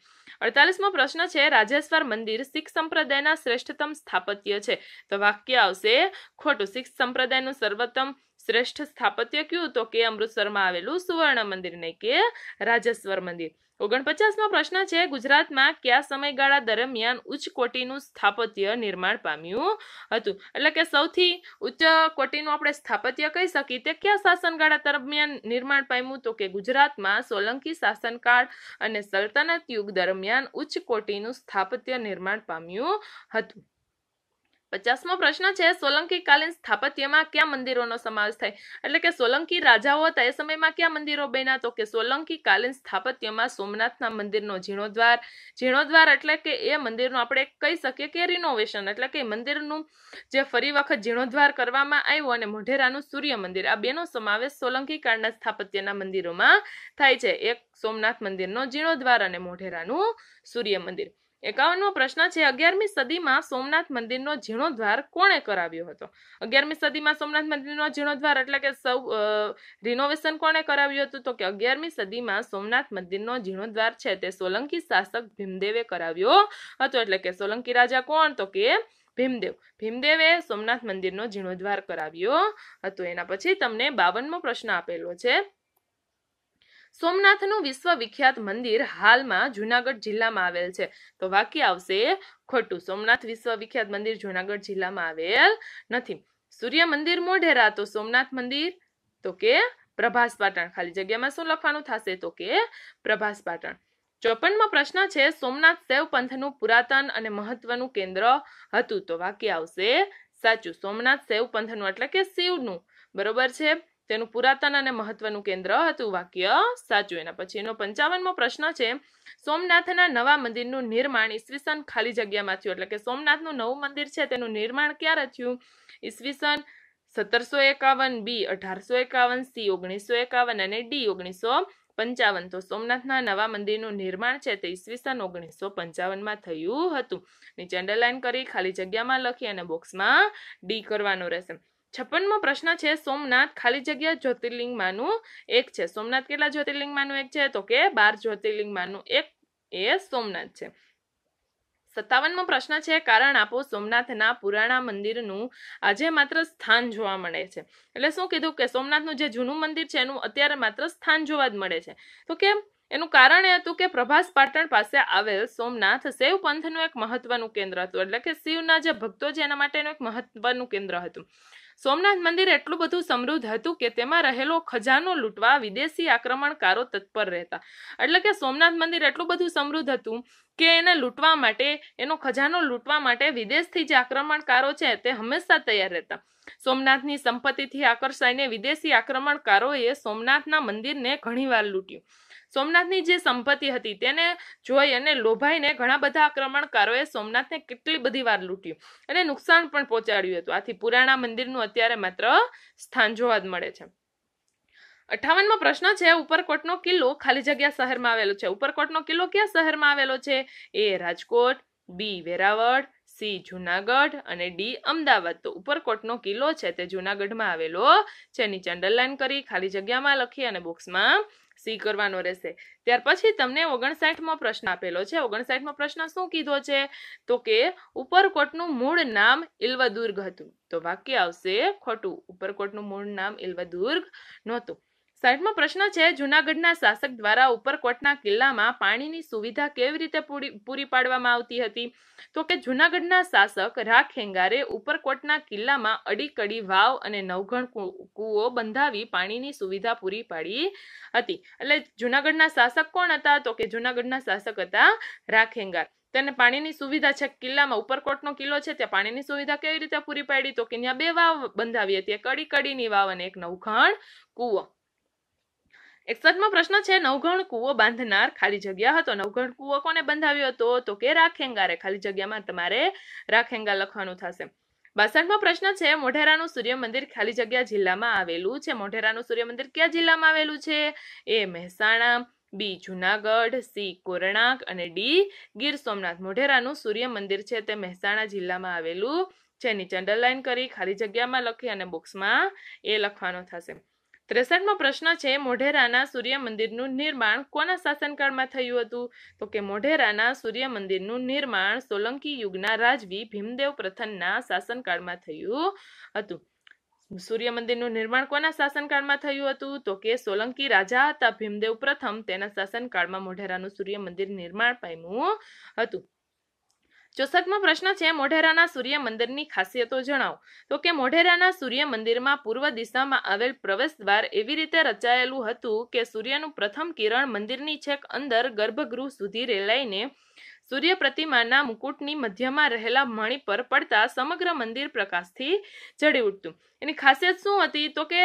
અડતાલીસમો પ્રશ્ન છે રાજેશ્વર મંદિર શીખ સંપ્રદાયના શ્રેષ્ઠતમ સ્થાપત્ય છે તો વાક્ય આવશે ખોટું શીખ સંપ્રદાયનું સર્વોત્તમ શ્રેષ્ઠ સ્થાપત્ય કયું તો કે અમૃતસરમાં આવેલું સુવર્ણ મંદિર ને કે રાજેશ્વર મંદિર ઓગણપચાસમો પ્રશ્ન છે ગુજરાતમાં કયા સમયગાળા દરમિયાન ઉચ્ચ કોટીનું સ્થાપત્ય નિર્માણ પામ્યું હતું એટલે કે સૌથી ઉચ્ચ કોટીનું આપણે સ્થાપત્ય કહી શકીએ તે કયા શાસનગાળા દરમિયાન નિર્માણ પામ્યું તો કે ગુજરાતમાં સોલંકી શાસનકાળ અને સલ્તનત યુગ દરમિયાન ઉચ્ચ કોટીનું સ્થાપત્ય નિર્માણ પામ્યું હતું પચાસમો પ્રશ્ન છે સોલંકી કાલીન સ્થાપત્યમાં કયા મંદિરોનો સમાવેશ થાય એટલે કે સોલંકી રાજાઓ હતા એ સમયમાં ક્યાં મંદિરો બન્યા તો કે સોલંકી કાલીન સ્થાપત્યમાં સોમનાથના મંદિરનો જીર્ણોદ્વાર જીર્ણોદ્વાર એટલે કે એ મંદિરનું આપણે કહી શકીએ કે રિનોવેશન એટલે કે મંદિરનું જે ફરી વખત જીર્ણોદ્વાર કરવામાં આવ્યું અને મોઢેરાનું સૂર્ય મંદિર આ બેનો સમાવેશ સોલંકી કાળના સ્થાપત્યના મંદિરોમાં થાય છે એક સોમનાથ મંદિરનો જીર્ણોદ્વાર અને મોઢેરાનું સૂર્ય મંદિર એકાવનમો પ્રશ્ન છે અગિયારમી સદીમાં સોમનાથ મંદિરનો જીર્ણોદ્વાર કોણે કરાવ્યો હતો અગિયારમી સદીમાં સોમનાથ મંદિરનો જીર્ણોદ્વાર એટલે કે સૌ રિનોવેશન કોણે કરાવ્યું હતું તો કે અગિયારમી સદીમાં સોમનાથ મંદિરનો જીર્ણોદ્વાર છે તે સોલંકી શાસક ભીમદેવે કરાવ્યો હતો એટલે કે સોલંકી રાજા કોણ તો કે ભીમદેવ ભીમદેવે સોમનાથ મંદિરનો જીર્ણોદ્ધાર કરાવ્યો હતો એના પછી તમને બાવનમો પ્રશ્ન આપેલો છે સોમનાથનું વિશ્વવિખ્યાત મંદિર હાલમાં જૂનાગઢ જિલ્લામાં આવેલ છે તો વાક્ય આવશે ખોટું સોમનાથ વિશ્વવિખ્યાત મંદિર જૂનાગઢ જિલ્લામાં આવેલ નથી સૂર્ય મંદિર મોઢેરા તો સોમનાથ મંદિર તો કે પ્રભાસ પાટણ ખાલી જગ્યામાં શું લખવાનું થશે તો કે પ્રભાસ પાટણ ચોપનમો પ્રશ્ન છે સોમનાથ શૈવ પંથનું પુરાતન અને મહત્વનું કેન્દ્ર હતું તો વાક્ય આવશે સાચું સોમનાથ શૈવ પંથનું એટલે કે શિવનું બરોબર છે તેનું પુરાતન અને મહત્વનું કેન્દ્ર હતું વાક્ય સાચું એના પછી એનો પંચાવનમો પ્રશ્ન છે સોમનાથના નવા મંદિરનું નિર્માણ ઈસવીસન ખાલી જગ્યામાં થયું એટલે કે સોમનાથનું નવું મંદિર છે તેનું નિર્માણ ક્યારે થયું ઈસવીસન સત્તરસો એકાવન બી અઢારસો એકાવન સી ઓગણીસો એકાવન અને ડી ઓગણીસો પંચાવન તો સોમનાથના નવા મંદિરનું નિર્માણ છે તે ઈસવીસન ઓગણીસો પંચાવનમાં થયું હતું નીચે અંડરલાઇન કરી ખાલી જગ્યામાં લખી અને બોક્સમાં ડી કરવાનો રહેશે છપ્પનમો પ્રશ્ન છે સોમનાથ ખાલી જગ્યા જ્યોતિર્લિંગમાંનું એક છે સોમનાથ કેટલા જ્યોતિર્લિંગમાંનું એક છે તો કે બાર જ્યોતિર્લિંગમાંનું એક એ સોમનાથ છે સત્તાવનમો પ્રશ્ન છે કારણ આપો સોમનાથના પુરાણા મંદિરનું આજે માત્ર સ્થાન જોવા મળે છે એટલે શું કીધું કે સોમનાથનું જે જૂનું મંદિર છે એનું અત્યારે માત્ર સ્થાન જોવા જ મળે છે તો કે એનું કારણ એ હતું કે પ્રભાસ પાટણ પાસે આવેલ સોમનાથ શૈવ પંથનું એક મહત્વનું કેન્દ્ર હતું એટલે કે શિવના જે ભક્તો છે એના માટેનું એક મહત્વનું કેન્દ્ર હતું સોમનાથ મંદિર એટલું બધું સમૃદ્ધ હતું કે તેમાં રહેલો ખજાનો લૂંટવા વિદેશી આક્રમણકારો તત્પર રહેતા એટલે કે સોમનાથ મંદિર એટલું બધું સમૃદ્ધ હતું કે એને લૂંટવા માટે એનો ખજાનો લૂંટવા માટે વિદેશથી જે આક્રમણકારો છે તે હંમેશા તૈયાર રહેતા સોમનાથની સંપત્તિથી આકર્ષાઈને વિદેશી આક્રમણકારોએ સોમનાથના મંદિરને ઘણીવાર લૂંટ્યું સોમનાથની જે સંપત્તિ હતી તેને જોઈ અને લોભાઈને ઘણા બધા આક્રમણકારોએ સોમનાથને કેટલી બધી વાર લૂંટ્યું અને નુકસાન પણ પહોંચાડ્યું હતું આથી પુરાણા મંદિરનું અત્યારે માત્ર સ્થાન જોવા જ મળે છે અઠાવનમાં પ્રશ્ન છે ઉપરકોટનો કિલ્લો ખાલી જગ્યા શહેરમાં આવેલો છે ઉપરકોટનો કિલ્લો ક્યાં શહેરમાં આવેલો છે A Rajkot B Veraval C Junagadh અને ડી અમદાવાદ તો ઉપરકોટનો કિલ્લો છે તે જુનાગઢમાં આવેલો છે નીચે અંડરલાઇન કરી ખાલી જગ્યામાં લખી અને બોક્સમાં સી કરવાનો રહેશે ત્યાર પછી તમને ઓગણસાઠમો પ્રશ્ન આપેલો છે ઓગણસાઠમો પ્રશ્ન શું કીધો છે તો કે ઉપરકોટનું મૂળ નામ ઇલ્વદુર્ગ હતું તો વાક્ય આવશે ખોટું ઉપરકોટનું મૂળ નામ ઇલ્વદુર્ગ નહોતું સાઈઠમો પ્રશ્ન છે જુનાગઢના શાસક દ્વારા ઉપરકોટના કિલ્લામાં પાણીની સુવિધા કેવી રીતે પૂરી પાડવામાં આવતી હતી તો કે જુનાગઢના શાસક રાખ હેંગારે ઉપરકોટના કિલ્લામાં અડીકડી વાવ અને નવઘણ કૂવો બંધાવી પાણીની સુવિધા પૂરી પાડી હતી એટલે જુનાગઢના શાસક કોણ હતા તો કે જુનાગઢના શાસક હતા રાખ હેંગાર તેને પાણીની સુવિધા છે કિલ્લામાં ઉપરકોટનો કિલ્લો છે ત્યાં પાણીની સુવિધા કેવી રીતે પૂરી પાડી તો કે ત્યાં બે વાવ બંધાવી હતી એક અડીકડીની વાવ અને એક નવઘણ કૂવો એકસઠમો પ્રશ્ન છે નવઘણ કૂવો બાંધનાર ખાલી જગ્યા હતો નવઘણ કૂવો કોને બંધાવ્યો હતો તો કે રાખેંગારે ખાલી જગ્યામાં તમારે રાખેંગા લખવાનું થશે બાસઠમો પ્રશ્ન છે મોઢેરાનું સૂર્ય મંદિર ખાલી જગ્યા જિલ્લામાં આવેલું છે મોઢેરાનું સૂર્ય મંદિર કયા જિલ્લામાં આવેલું છે A Mehsana B Junagadh C Konark અને ડી ગીર સોમનાથ મોઢેરાનું સૂર્ય મંદિર છે તે મહેસાણા જિલ્લામાં આવેલું છે નીચે અંડરલાઇન કરી ખાલી જગ્યામાં લખી અને બુક્સમાં એ લખવાનો થશે ત્રેસઠમો પ્રશ્ન છે મોઢેરાના સૂર્ય મંદિરનું નિર્માણ કોના શાસનકાળમાં થયું હતું તો કે મોઢેરાના સૂર્ય મંદિરનું નિર્માણ સોલંકી યુગના રાજવી ભીમદેવ પ્રથમના શાસનકાળમાં થયું હતું સૂર્ય મંદિરનું નિર્માણ કોના શાસનકાળમાં થયું હતું તો કે સોલંકી રાજા હતા ભીમદેવ પ્રથમ તેના શાસનકાળમાં મોઢેરાનું સૂર્ય મંદિર નિર્માણ પામ્યું હતું ચોસઠમો પ્રશ્ન છે મોઢેરાના સૂર્ય મંદિરની ખાસિયતો જણાવો તો કે મોઢેરાના સૂર્ય મંદિરમાં પૂર્વ દિશામાં આવેલ પ્રવેશ દ્વાર એવી રીતે રચાયેલું હતું કે સૂર્યનું પ્રથમ કિરણ મંદિરની છેક અંદર ગર્ભગૃહ સુધી રેલાઈને સૂર્ય પ્રતિમાના મુકુટની મધ્યમાં રહેલા મણી પર પડતા સમગ્ર મંદિર પ્રકાશથી જડી ઉઠતું એની ખાસિયત શું હતી તો કે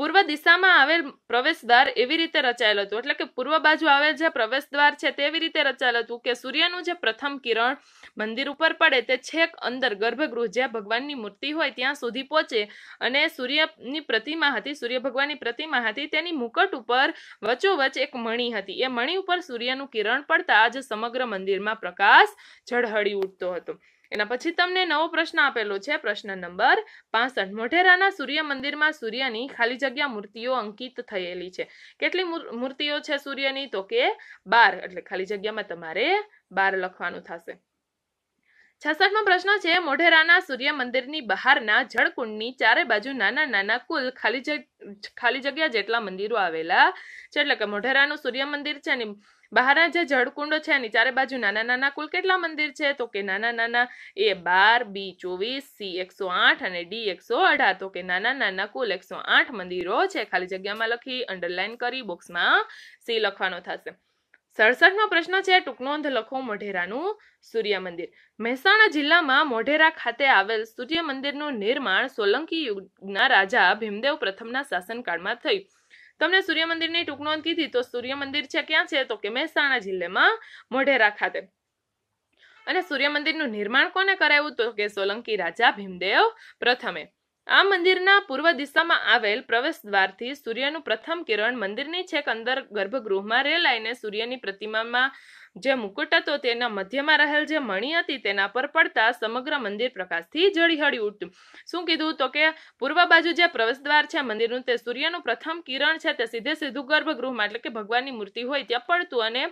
પૂર્વ દિશામાં આવેલ પ્રવેશ દ્વાર એવી રીતે રચાયેલ હતું એટલે કે પૂર્વ બાજુ આવેલ જે પ્રવેશ દ્વાર છે તેવી રીતે રચાયેલ હતું કે સૂર્યનું જે પ્રથમ કિરણ મંદિર ઉપર પડે તે છેક અંદર ગર્ભગૃહ જ્યાં ભગવાનની મૂર્તિ હોય ત્યાં સુધી પહોંચે અને સૂર્યની પ્રતિમા હતી સૂર્ય ભગવાનની પ્રતિમા હતી તેની મુકટ ઉપર વચોવચ એક મણી હતી એ મણી ઉપર સૂર્યનું કિરણ પડતા જ સમગ્ર મંદિરમાં પ્રકાશ ઝળહળી ઉઠતો હતો એના પછી તમને નવો પ્રશ્ન આપેલો છે પ્રશ્ન નંબર પાસઠ મોઢેરાના સૂર્ય મંદિરમાં સૂર્યની ખાલી જગ્યા મૂર્તિઓ અંકિત થયેલી છે કેટલી મૂર્તિઓ છે સૂર્યની તો કે બાર એટલે ખાલી જગ્યામાં તમારે બાર લખવાનું થશે છસઠમો પ્રશ્ન છે મોઢેરાના સૂર્ય મંદિરની બહારના જળકુંડની ચારે બાજુ નાના નાના કુલ ખાલી ખાલી જગ્યા જેટલા મંદિરો આવેલા છે એટલે કે મોઢેરાનું સૂર્ય મંદિર છે ને બહારના જે જળકુંડો છે એની ચારે બાજુ નાના નાના કુલ કેટલા મંદિર છે તો કે નાના નાના એ બાર બી ચોવીસ સી એકસો આઠ અને ડી એકસો અઢાર તો કે નાના નાના કુલ એકસો આઠ મંદિરો છે ખાલી જગ્યામાં લખી અંડરલાઇન કરી બોક્સમાં સી લખવાનો થશે સડસઠમો પ્રશ્ન છે ટૂંક નોંધ લખો મોઢેરાનું સૂર્ય મંદિર મહેસાણા જિલ્લામાં મોઢેરા ખાતે આવેલ સૂર્ય મંદિરનું નિર્માણ સોલંકી યુગના રાજા ભીમદેવ પ્રથમના શાસનકાળમાં થયું તમને સૂર્ય મંદિરની ટૂંકનોંધ કીધી તો સૂર્ય મંદિર છે ક્યાં છે તો કે મહેસાણા જિલ્લામાં મોઢેરા ખાતે અને સૂર્ય મંદિરનું નિર્માણ કોને કરાવ્યું તો કે સોલંકી રાજા ભીમદેવ પ્રથમે આ મંદિરના પૂર્વ દિશામાં આવેલ પ્રવેશ દ્વારથી સૂર્યનું પ્રથમ કિરણ મંદિરની છેક અંદર ગર્ભગૃહમાં રેલાઈને સૂર્યની પ્રતિમામાં જે મુકુટ હતો તેના મધ્યમાં રહેલ જે મણી હતી તેના પર પડતા સમગ્ર મંદિર પ્રકાશથી જળીહળી ઉઠતું શું કીધું તો કે પૂર્વ બાજુ જે પ્રવેશદ્વાર છે મંદિરનું તે સૂર્યનું પ્રથમ કિરણ છે તે સીધે સીધું ગર્ભગૃહમાં એટલે કે ભગવાનની મૂર્તિ હોય ત્યાં પડતું અને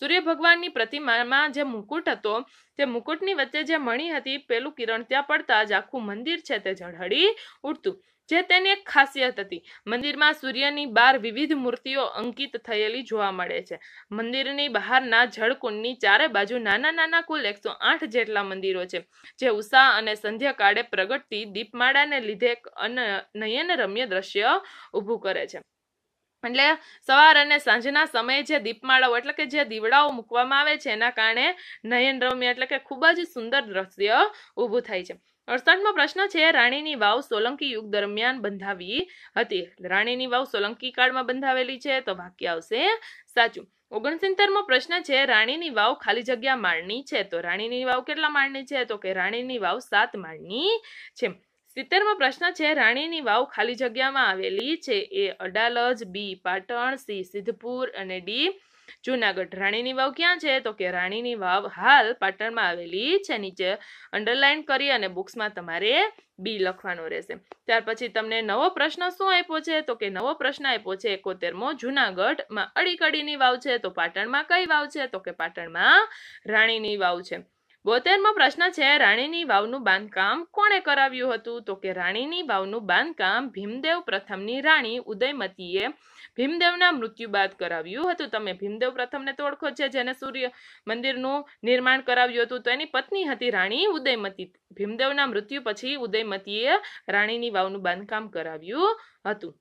સૂર્ય ભગવાનની પ્રતિમામાં જે મુકુટ હતો તે મુકુટની વચ્ચે જે મણી હતી પેલું કિરણ ત્યાં પડતા જ આખું મંદિર છે તે ઝળહળી ઉઠતું જે તેની એક ખાસિયત હતી મંદિરમાં સૂર્યની બાર વિવિધ મૂર્તિઓ અંકિત થયેલી જોવા મળે છે મંદિરની બહારના જળકુંડની ચારે બાજુ નાના નાના કુલ એકસો આઠ જેટલા મંદિરો છે જે ઉષા અને સંધ્યાકાળે પ્રગટતી દીપમાળાને લીધે નયન રમ્ય દ્રશ્ય ઊભું કરે છે એટલે સવાર અને સાંજના સમયે જે દીપમાળાઓ એટલે કે જે દીવડાઓ મૂકવામાં આવે છે એના કારણે નયન રમ્ય એટલે કે ખૂબ જ સુંદર દ્રશ્ય ઊભું થાય છે અડસઠમો પ્રશ્ન છે રાણીની વાવ સોલંકી યુગ દરમિયાન બંધાવી હતી રાણીની વાવ સોલંકી કાળમાં બંધાવેલી છે તો વાક્ય આવશે સાચું ઓગણસિત્તેરમો પ્રશ્ન છે રાણીની વાવ ખાલી જગ્યા માળની છે તો રાણીની વાવ કેટલા માળની છે તો કે રાણીની વાવ સાત માળની છે સિત્તેરમો પ્રશ્ન છે રાણીની વાવ ખાલી જગ્યામાં આવેલી છે A Adalaj B Patan C Siddhpur અને ડી જુનાગઢ રાણીની વાવ ક્યાં છે તો કે રાણીની વાવ હાલ પાટણમાં આવેલી છે નીચે અંડરલાઇન કરી અને બુક્સમાં તમારે બી લખવાનો રહેશે ત્યાર પછી તમને નવો પ્રશ્ન શું આપ્યો છે તો કે નવો પ્રશ્ન આપ્યો છે એકોતેરમો જુનાગઢમાં અડીકડીની વાવ છે તો પાટણમાં કઈ વાવ છે તો કે પાટણમાં રાણીની વાવ છે બોતેરમો પ્રશ્ન છે રાણીની વાવનું બાંધકામ કોણે કરાવ્યું હતું તો કે રાણીની વાવનું બાંધકામ ભીમદેવ પ્રથમની રાણી ઉદયમતીએ ભીમદેવના મૃત્યુ બાદ કરાવ્યું હતું તમે ભીમદેવ પ્રથમને તો ઓળખો છે જેને સૂર્ય મંદિરનું નિર્માણ કરાવ્યું હતું તો એની પત્ની હતી રાણી ઉદયમતી ભીમદેવના મૃત્યુ પછી ઉદયમતીએ રાણીની વાવનું બાંધકામ કરાવ્યું હતું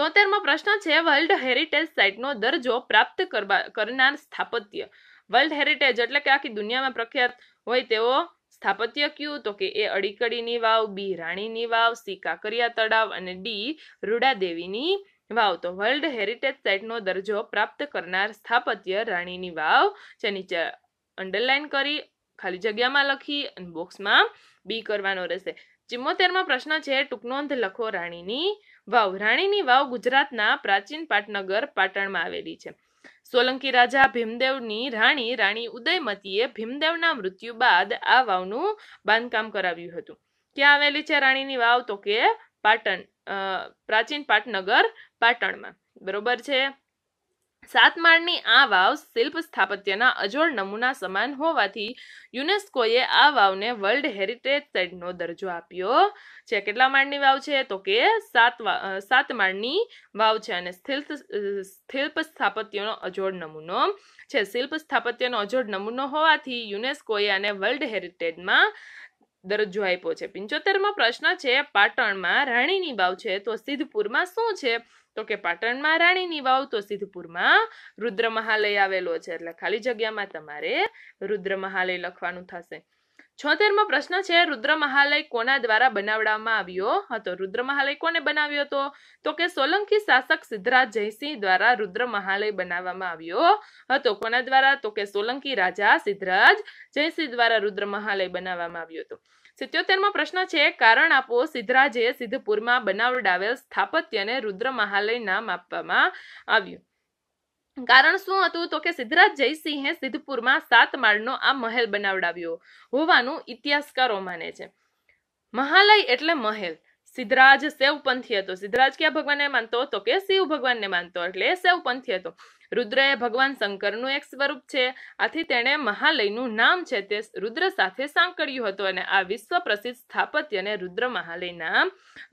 તોતેરમો પ્રશ્ન છે વર્લ્ડ હેરિટેજ સાઇટનો દરજ્જો પ્રાપ્ત કરવા કરનાર સ્થાપત્ય વર્લ્ડ હેરિટેજ એટલે કે આખી દુનિયામાં પ્રખ્યાત હોય તેવો સ્થાપત્ય કયું તો કે એ અડીકડીની વાવ બી રાણીની વાવ સી કાકરિયા તળાવ અને ડી રૂડાદેવીની વાવ તો વર્લ્ડ હેરિટેજ સાઇટનો દરજ્જો પ્રાપ્ત કરનાર સ્થાપત્ય રાણીની વાવ છે નીચે અંડરલાઇન કરી ખાલી જગ્યામાં લખી અને બોક્સમાં બી કરવાનો રહેશે ચિમ્મોતેરમાં પ્રશ્ન છે ટૂંકનોંધ લખો રાણીની વાવ રાણીની વાવ ગુજરાતના પ્રાચીન પાટનગર પાટણમાં આવેલી છે સોલંકી રાજા ભીમદેવની રાણી રાણી ઉદયમતીએ ભીમદેવના મૃત્યુ બાદ આ વાવનું બાંધકામ કરાવ્યું હતું ક્યાં આવેલી છે રાણીની વાવ તો કે પાટણ પ્રાચીન પાટનગર પાટણમાં બરોબર છે સાત માળની આ વાવ શિલ્પ સ્થાપત્યના અજોડ નમૂના સમાન હોવાથી યુનેસ્કોએ આ વાવને વર્લ્ડ હેરિટેજ સાઇટનો દરજ્જો આપ્યો છે કેટલા માળની વાવ છે તો કે સાત વા સાત માળની વાવ છે અને શિલ્પ શિલ્પ સ્થાપત્યનો અજોડ નમૂનો છે શિલ્પ સ્થાપત્યનો અજોડ નમૂનો હોવાથી યુનેસ્કોએ આને વર્લ્ડ હેરિટેજમાં દરજ્જો આપ્યો છે પંચોતેરમાં પ્રશ્ન છે પાટણમાં રાણીની વાવ છે તો સિદ્ધપુરમાં શું છે તો કે પાટણમાં રાણીની વાવ તો સિદ્ધપુરમાં રુદ્ર મહાલય આવેલો છે એટલે ખાલી જગ્યામાં તમારે રુદ્ર મહાલય લખવાનું થશે છોતેરમો પ્રશ્ન છે રુદ્ર મહાલય કોના દ્વારા બનાવવામાં આવ્યો હતો રુદ્ર મહાલય કોને બનાવ્યો હતો તો કે સોલંકી શાસક સિદ્ધરાજ જયસિંહ દ્વારા રુદ્ર મહાલય બનાવવામાં આવ્યો હતો કોના દ્વારા તો કે સોલંકી રાજા સિદ્ધરાજ જયસિંહ દ્વારા રુદ્ર મહાલય બનાવવામાં આવ્યો હતો સિત્યોતેરમો પ્રશ્ન છે કારણ આપો સિદ્ધરાજે સિદ્ધપુરમાં બનાવડાવેલ સ્થાપત્યને રુદ્ર મહાલય નામ આપવામાં આવ્યું કારણ શું હતું તો કે સિદ્ધરાજ જયસિંહે સિદ્ધપુરમાં સાત માળનો આ મહેલ બનાવડાવ્યો હોવાનું ઇતિહાસકારો માને છે મહાલય એટલે મહેલ સિદ્ધરાજ શિવપંથી હતો સિદ્ધરાજ ક્યાં ભગવાનને માનતો હતો કે શિવ ભગવાનને માનતો એટલે શિવપંથી હતો રુદ્ર એ ભગવાન શંકરનું એક સ્વરૂપ છે આથી તેણે મહાલયનું નામ છે તે રુદ્ર સાથે સાંકળ્યું હતું અને આ વિશ્વ પ્રસિદ્ધ સ્થાપત્યને રુદ્ર મહાલય નામ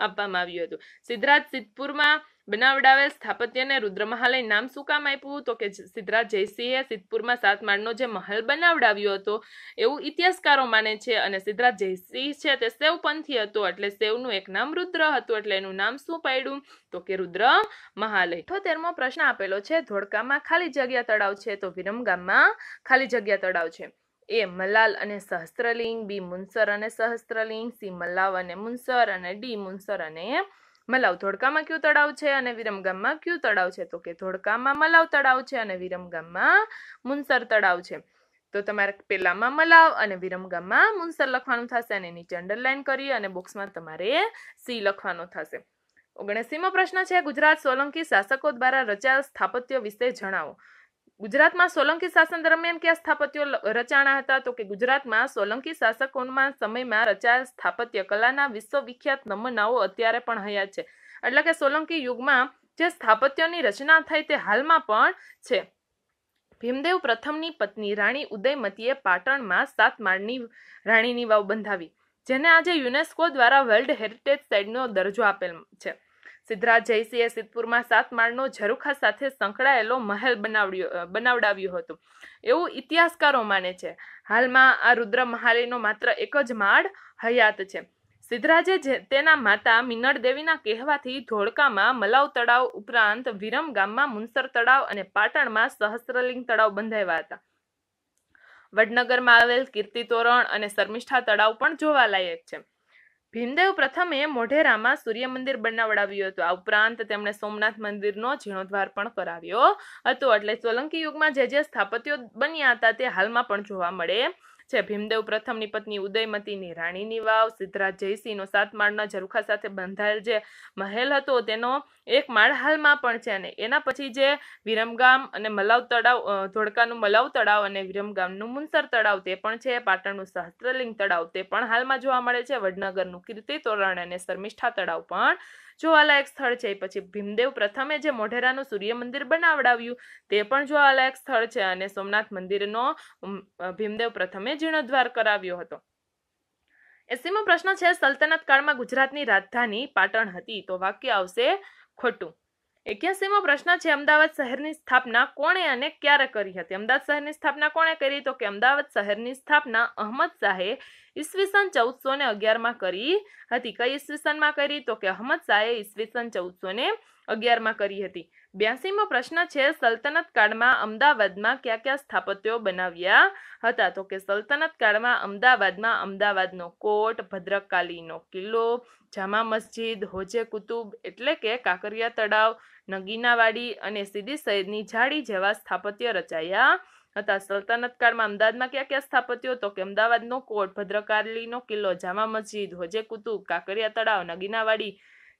આપવામાં આવ્યું હતું સિદ્ધરાજ સિદ્ધપુરમાં બનાવડાવેલ સ્થાપત્યને રુદ્ર મહાલય નામ શું કામ આપ્યું તો કે સિદ્ધરાજ જયસિંહે સિદ્ધપુરમાં સાત માળનો જે મહલ બનાવડાવ્યો હતો એવું ઇતિહાસકારો માને છે અને સિદ્ધરાજ જયસિંહ છે તે સેવપંથી હતો એટલે સેવનું એક નામ રુદ્ર હતું એટલે એનું નામ શું પાડ્યું તો કે રુદ્ર મહાલય અઠોતેરમો પ્રશ્ન આપેલો છે ધોળકામાં ખાલી જગ્યા તળાવ છે તો વિરમગામમાં ખાલી જગ્યા તળાવ છે એ મલાલ અને સહસ્ત્રલિંગ બી મુનસર અને સહસ્ત્રલિંગ સી મલાવ અને મુનસર અને ડી મુનસર અને મલાવ ધોળકામાં કયું તળાવ છે અને વિરમગામમાં કયું તળાવ છે તો કે ધોળકામાં મલાવ તળાવ છે અને વિરમગામમાં મુનસર તળાવ છે તો તમારે પેલામાં મલાવ અને વિરમગામમાં મુનસર લખવાનું થશે અને નીચે અંડરલાઇન કરી અને બોક્સમાં તમારે સી લખવાનો થશે ઓગણસીમો પ્રશ્ન છે ગુજરાત સોલંકી શાસકો દ્વારા રચાયેલ સ્થાપત્ય વિશે જણાવો ગુજરાતમાં સોલંકી શાસન દરમિયાન કયા સ્થાપત્યો રચાણા હતા તો કે ગુજરાતમાં સોલંકી શાસકોના સમયમાં રચાયેલ સ્થાપત્ય કલાના વિશ્વવિખ્યાત નમૂનાઓ અત્યારે પણ હયાત છે એટલે કે સોલંકી યુગમાં જે સ્થાપત્યોની રચના થઈ તે હાલમાં પણ છે ભીમદેવ પ્રથમની પત્ની રાણી ઉદયમતીએ પાટણમાં સાત માળની રાણીની વાવ બંધાવી જેને આજે યુનેસ્કો દ્વારા વર્લ્ડ હેરિટેજ સાઇટનો દરજ્જો આપેલ છે સિદ્ધરાજ જયસિંહે સિદ્ધપુરમાં સાત માળનો ઝરુખા સાથે સંકળાયેલો મહેલ બનાવડ્યો બનાવડાવ્યું હતું એવું ઇતિહાસકારો માને છે હાલમાં આ રુદ્ર મહાલયનો માત્ર એક જ માળ હયાત છે સિદ્ધરાજે તેના માતા મિનળ દેવીના કહેવાથી ધોળકામાં મલાવ તળાવ ઉપરાંત વિરમ ગામમાં મુનસર તળાવ અને પાટણમાં સહસ્ત્રલિંગ તળાવ બંધાવ્યા હતા વડનગરમાં આવેલ કીર્તિ તોરણ અને શર્મિષ્ઠા તળાવ પણ જોવાલાયક છે ભીમદેવ પ્રથમે મોઢેરામાં સૂર્ય મંદિર બનાવડાવ્યું હતું આ ઉપરાંત તેમણે સોમનાથ મંદિરનો જીર્ણોદ્ધાર પણ કરાવ્યો હતો એટલે સોલંકી યુગમાં જે જે સ્થાપત્યો બન્યા હતા તે હાલમાં પણ જોવા મળે છે ભીમદેવ પ્રથમની પત્ની ઉદયમતીની રાણીની વાવ સિદ્ધરાજ જયસિંહનો સાત માળના ઝરૂખા સાથે બંધાયેલ જે મહેલ હતો તેનો એક માળ હાલમાં પણ છે અને એના પછી જે વિરમગામ અને મલાવ તળાવ ધોળકાનું મલાવ તળાવ અને વિરમગામનું મુનસર તળાવ તે પણ છે પાટણનું સહસ્ત્રલિંગ તળાવ તે પણ હાલમાં જોવા મળે છે વડનગરનું કીર્તિ તોરણ અને શર્મિષ્ઠા તળાવ પણ જોવાલાયક સ્થળ છે પછી ભીમદેવ પ્રથમે જે મોઢેરાનું સૂર્ય મંદિર બનાવડાવ્યું તે પણ જોવાલાયક સ્થળ છે અને સોમનાથ મંદિરનો ભીમદેવ પ્રથમે જીર્ણોદ્વાર કરાવ્યો હતો એસીમો પ્રશ્ન છે સલ્તનત કાળમાં ગુજરાતની રાજધાની પાટણ હતી તો વાક્ય આવશે ખોટું એક્યાસીમો પ્રશ્ન છે અમદાવાદ શહેરની સ્થાપના કોણે અને ક્યારે કરી હતી અમદાવાદ શહેરની સ્થાપના કોણે કરી તો કે અમદાવાદ શહેરની સ્થાપના અહમદ શાહે ઈસવીસન ચૌદસો ને અગિયારમાં કરી હતી કઈ ઈસવીસનમાં કરી તો કે અહમદ શાહે ઈસવીસન ચૌદસો ને અગિયારમાં કરી હતી બ્યાસીમો પ્રશ્ન છે સલ્તનત કાળમાં અમદાવાદમાં કયા કયા સ્થાપત્યો બનાવ્યા હતા તો કે સલ્તનત કાળમાં અમદાવાદમાં અમદાવાદનો કોટ ભદ્રકાલીનો કિલ્લો જામા મસ્જિદ હોજે કુતુબ એટલે કે કાંકરિયા તળાવ નગીનાવાડી અને સીદી સૈદની જાળી જેવા સ્થાપત્ય રચાયા હતા સલ્તનત કાળમાં અમદાવાદમાં કયા કયા સ્થાપત્યો તો કે અમદાવાદનો કોટ ભદ્રકાલીનો કિલ્લો જામા મસ્જિદ હોજે કુતુબ કાંકરિયા તળાવ નગીનાવાડી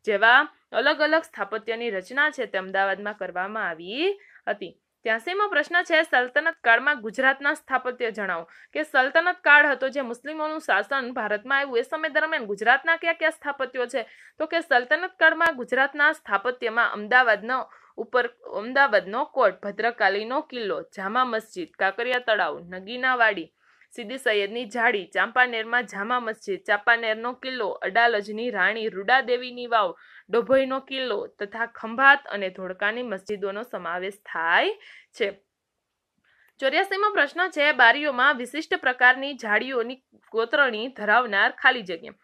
જેવા અલગ અલગ સ્થાપત્યની રચના છે તે અમદાવાદમાં કરવામાં આવી હતી ત્યાંસીમો પ્રશ્ન છે સલ્તનત કાળમાં ગુજરાતના સ્થાપત્ય જણાવો કે સલ્તનત કાળ હતો જે મુસ્લિમોનું શાસન ભારતમાં આવ્યું એ સમય દરમિયાન ગુજરાતના કયા કયા સ્થાપત્યો છે તો કે સલ્તનત કાળમાં ગુજરાતના સ્થાપત્યમાં અમદાવાદનો ઉપર અમદાવાદનો કોટ ભદ્રકાલીનો કિલ્લો જામા મસ્જિદ કાંકરિયા તળાવ નગીના વાડી સિદ્દી સૈયદની જાળી ચાંપાનેરમાં જામા મસ્જિદ ચાંપાનેરનો કિલ્લો અડાલજની રાણી રૂડાદેવીની વાવ ડોભોઈનો કિલ્લો તથા ખંભાત અને ધોળકાની મસ્જિદોનો સમાવેશ થાય છે ચોર્યાસીમો પ્રશ્ન છે બારીઓમાં વિશિષ્ટ પ્રકારની જાળીઓની કોતરણી ધરાવનાર ખાલી જગ્યા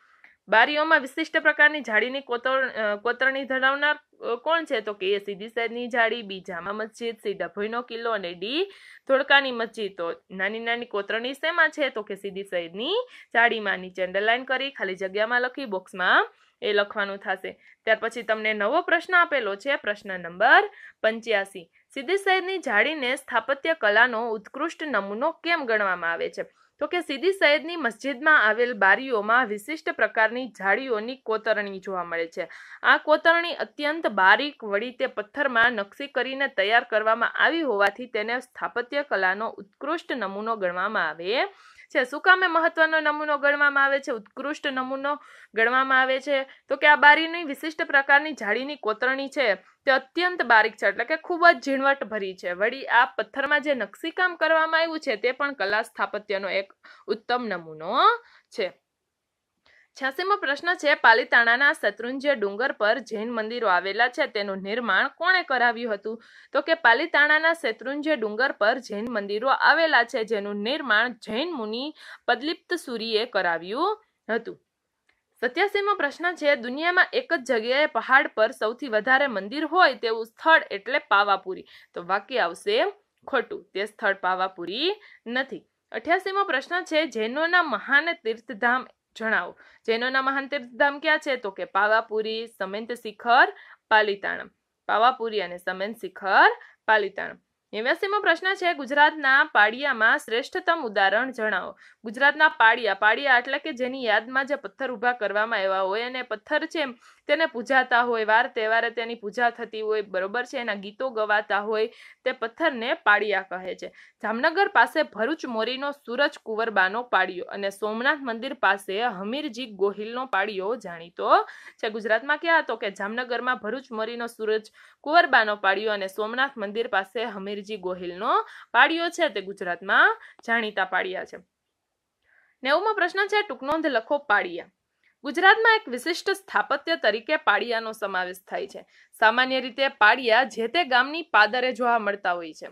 બારીઓમાં વિશિષ્ટ પ્રકારની જાળીની કોતરણી ધરાવનાર કોણ છે તો કે એ સીધી સાઈદની જાળી બી મસ્જિદ સી ડભોઈનો કિલ્લો અને ડી ધોળકાની મસ્જિદ તો નાની નાની કોતરણી શેમાં છે તો કે સીધી સાઈદની જાળીમાં નીચે અંડરલાઇન કરી ખાલી જગ્યામાં લખી બોક્સમાં એ લખવાનું થશે ત્યાર પછી તમને નવો પ્રશ્ન આપેલો છે પ્રશ્ન નંબર પંચ્યાસી સીધી સાઈદની જાળીને સ્થાપત્ય કલાનો ઉત્કૃષ્ટ નમૂનો કેમ ગણવામાં આવે છે તો કે સીદી સૈયદની મસ્જિદમાં આવેલ બારીઓમાં વિશિષ્ટ પ્રકારની જાળીઓની કોતરણી જોવા મળે છે આ કોતરણી અત્યંત બારીક વળી તે પથ્થરમાં નકશી કરીને તૈયાર કરવામાં આવી હોવાથી તેને સ્થાપત્ય કલાનો ઉત્કૃષ્ટ નમૂનો ગણવામાં આવે છે શું કામે મહત્વનો નમૂનો ગણવામાં આવે છે ઉત્કૃષ્ટ નમૂનો ગણવામાં આવે છે તો કે આ બારીની વિશિષ્ટ પ્રકારની જાળીની કોતરણી છે તે અત્યંત બારીક છે એટલે કે ખૂબ જ ઝીણવટ ભરી છે વળી આ પથ્થરમાં જે નકશીકામ કરવામાં આવ્યું છે તે પણ કલા સ્થાપત્યનો એક ઉત્તમ નમૂનો છે છ્યાસીમો પ્રશ્ન છે પાલિતાણાના શત્રુંજ્ય ડુંગર પર જૈન મંદિરો આવેલા છે તેનું નિર્માણ કોણે કરાવ્યું હતું તો કે પાલિતાણાના શત્રુંજ્ય ડુંગર પર જૈન મંદિરો આવેલા છે જેનું નિર્માણ જૈન મુનિ પદલિપ્ત સૂરીએ કરાવ્યું હતું સત્યાસીમો પ્રશ્ન છે દુનિયામાં એક જ જગ્યાએ પહાડ પર સૌથી વધારે મંદિર હોય તેવું સ્થળ એટલે પાવાપુરી તો વાક્ય આવશે ખોટું તે સ્થળ પાવાપુરી નથી અઠ્યાસીમો પ્રશ્ન છે જૈનોના મહાન તીર્થધામ જણાવો જૈનોના મહાંતિર ધામ ક્યાં છે તો કે પાવાપુરી સમેંત શિખર પાલિતાણમ પાવાપુરી અને સમેંત શિખર પાલિતાણમ એવ્યાસીમો પ્રશ્ન છે ગુજરાતના પાડિયામાં શ્રેષ્ઠતમ ઉદાહરણ જણાવો ગુજરાતના પાડિયા પાડિયા એટલે કે જેની યાદમાં જે પથ્થર ઊભા કરવામાં આવ્યા હોય અને પથ્થર છે તેને પૂજાતા હોય વાર તહેવારે તેની પૂજા થતી હોય બરોબર છે એના ગીતો ગવાતા હોય તે પથ્થરને પાડિયા કહે છે જામનગર પાસે ભરૂચ મોરીનો સૂરજ કુંવરબાનો પાડ્યો અને સોમનાથ મંદિર પાસે હમીરજી ગોહિલનો પાડિયો જાણીતો છે ગુજરાતમાં ક્યાં હતો કે જામનગરમાં ભરૂચ મોરીનો સૂરજ કુંવરબાનો પાડ્યો અને સોમનાથ મંદિર પાસે હમીર ઝવેરજી ગોહિલનો પાડ્યો છે તે ગુજરાતમાં જાણીતા પાડ્યા છે નેવુંમાં પ્રશ્ન છે ટૂંકનોંધ લખો પાડિયા ગુજરાતમાં એક વિશિષ્ટ સ્થાપત્ય તરીકે પાડિયાનો સમાવેશ થાય છે સામાન્ય રીતે પાડિયા જે તે ગામની પાદરે જોવા મળતા હોય છે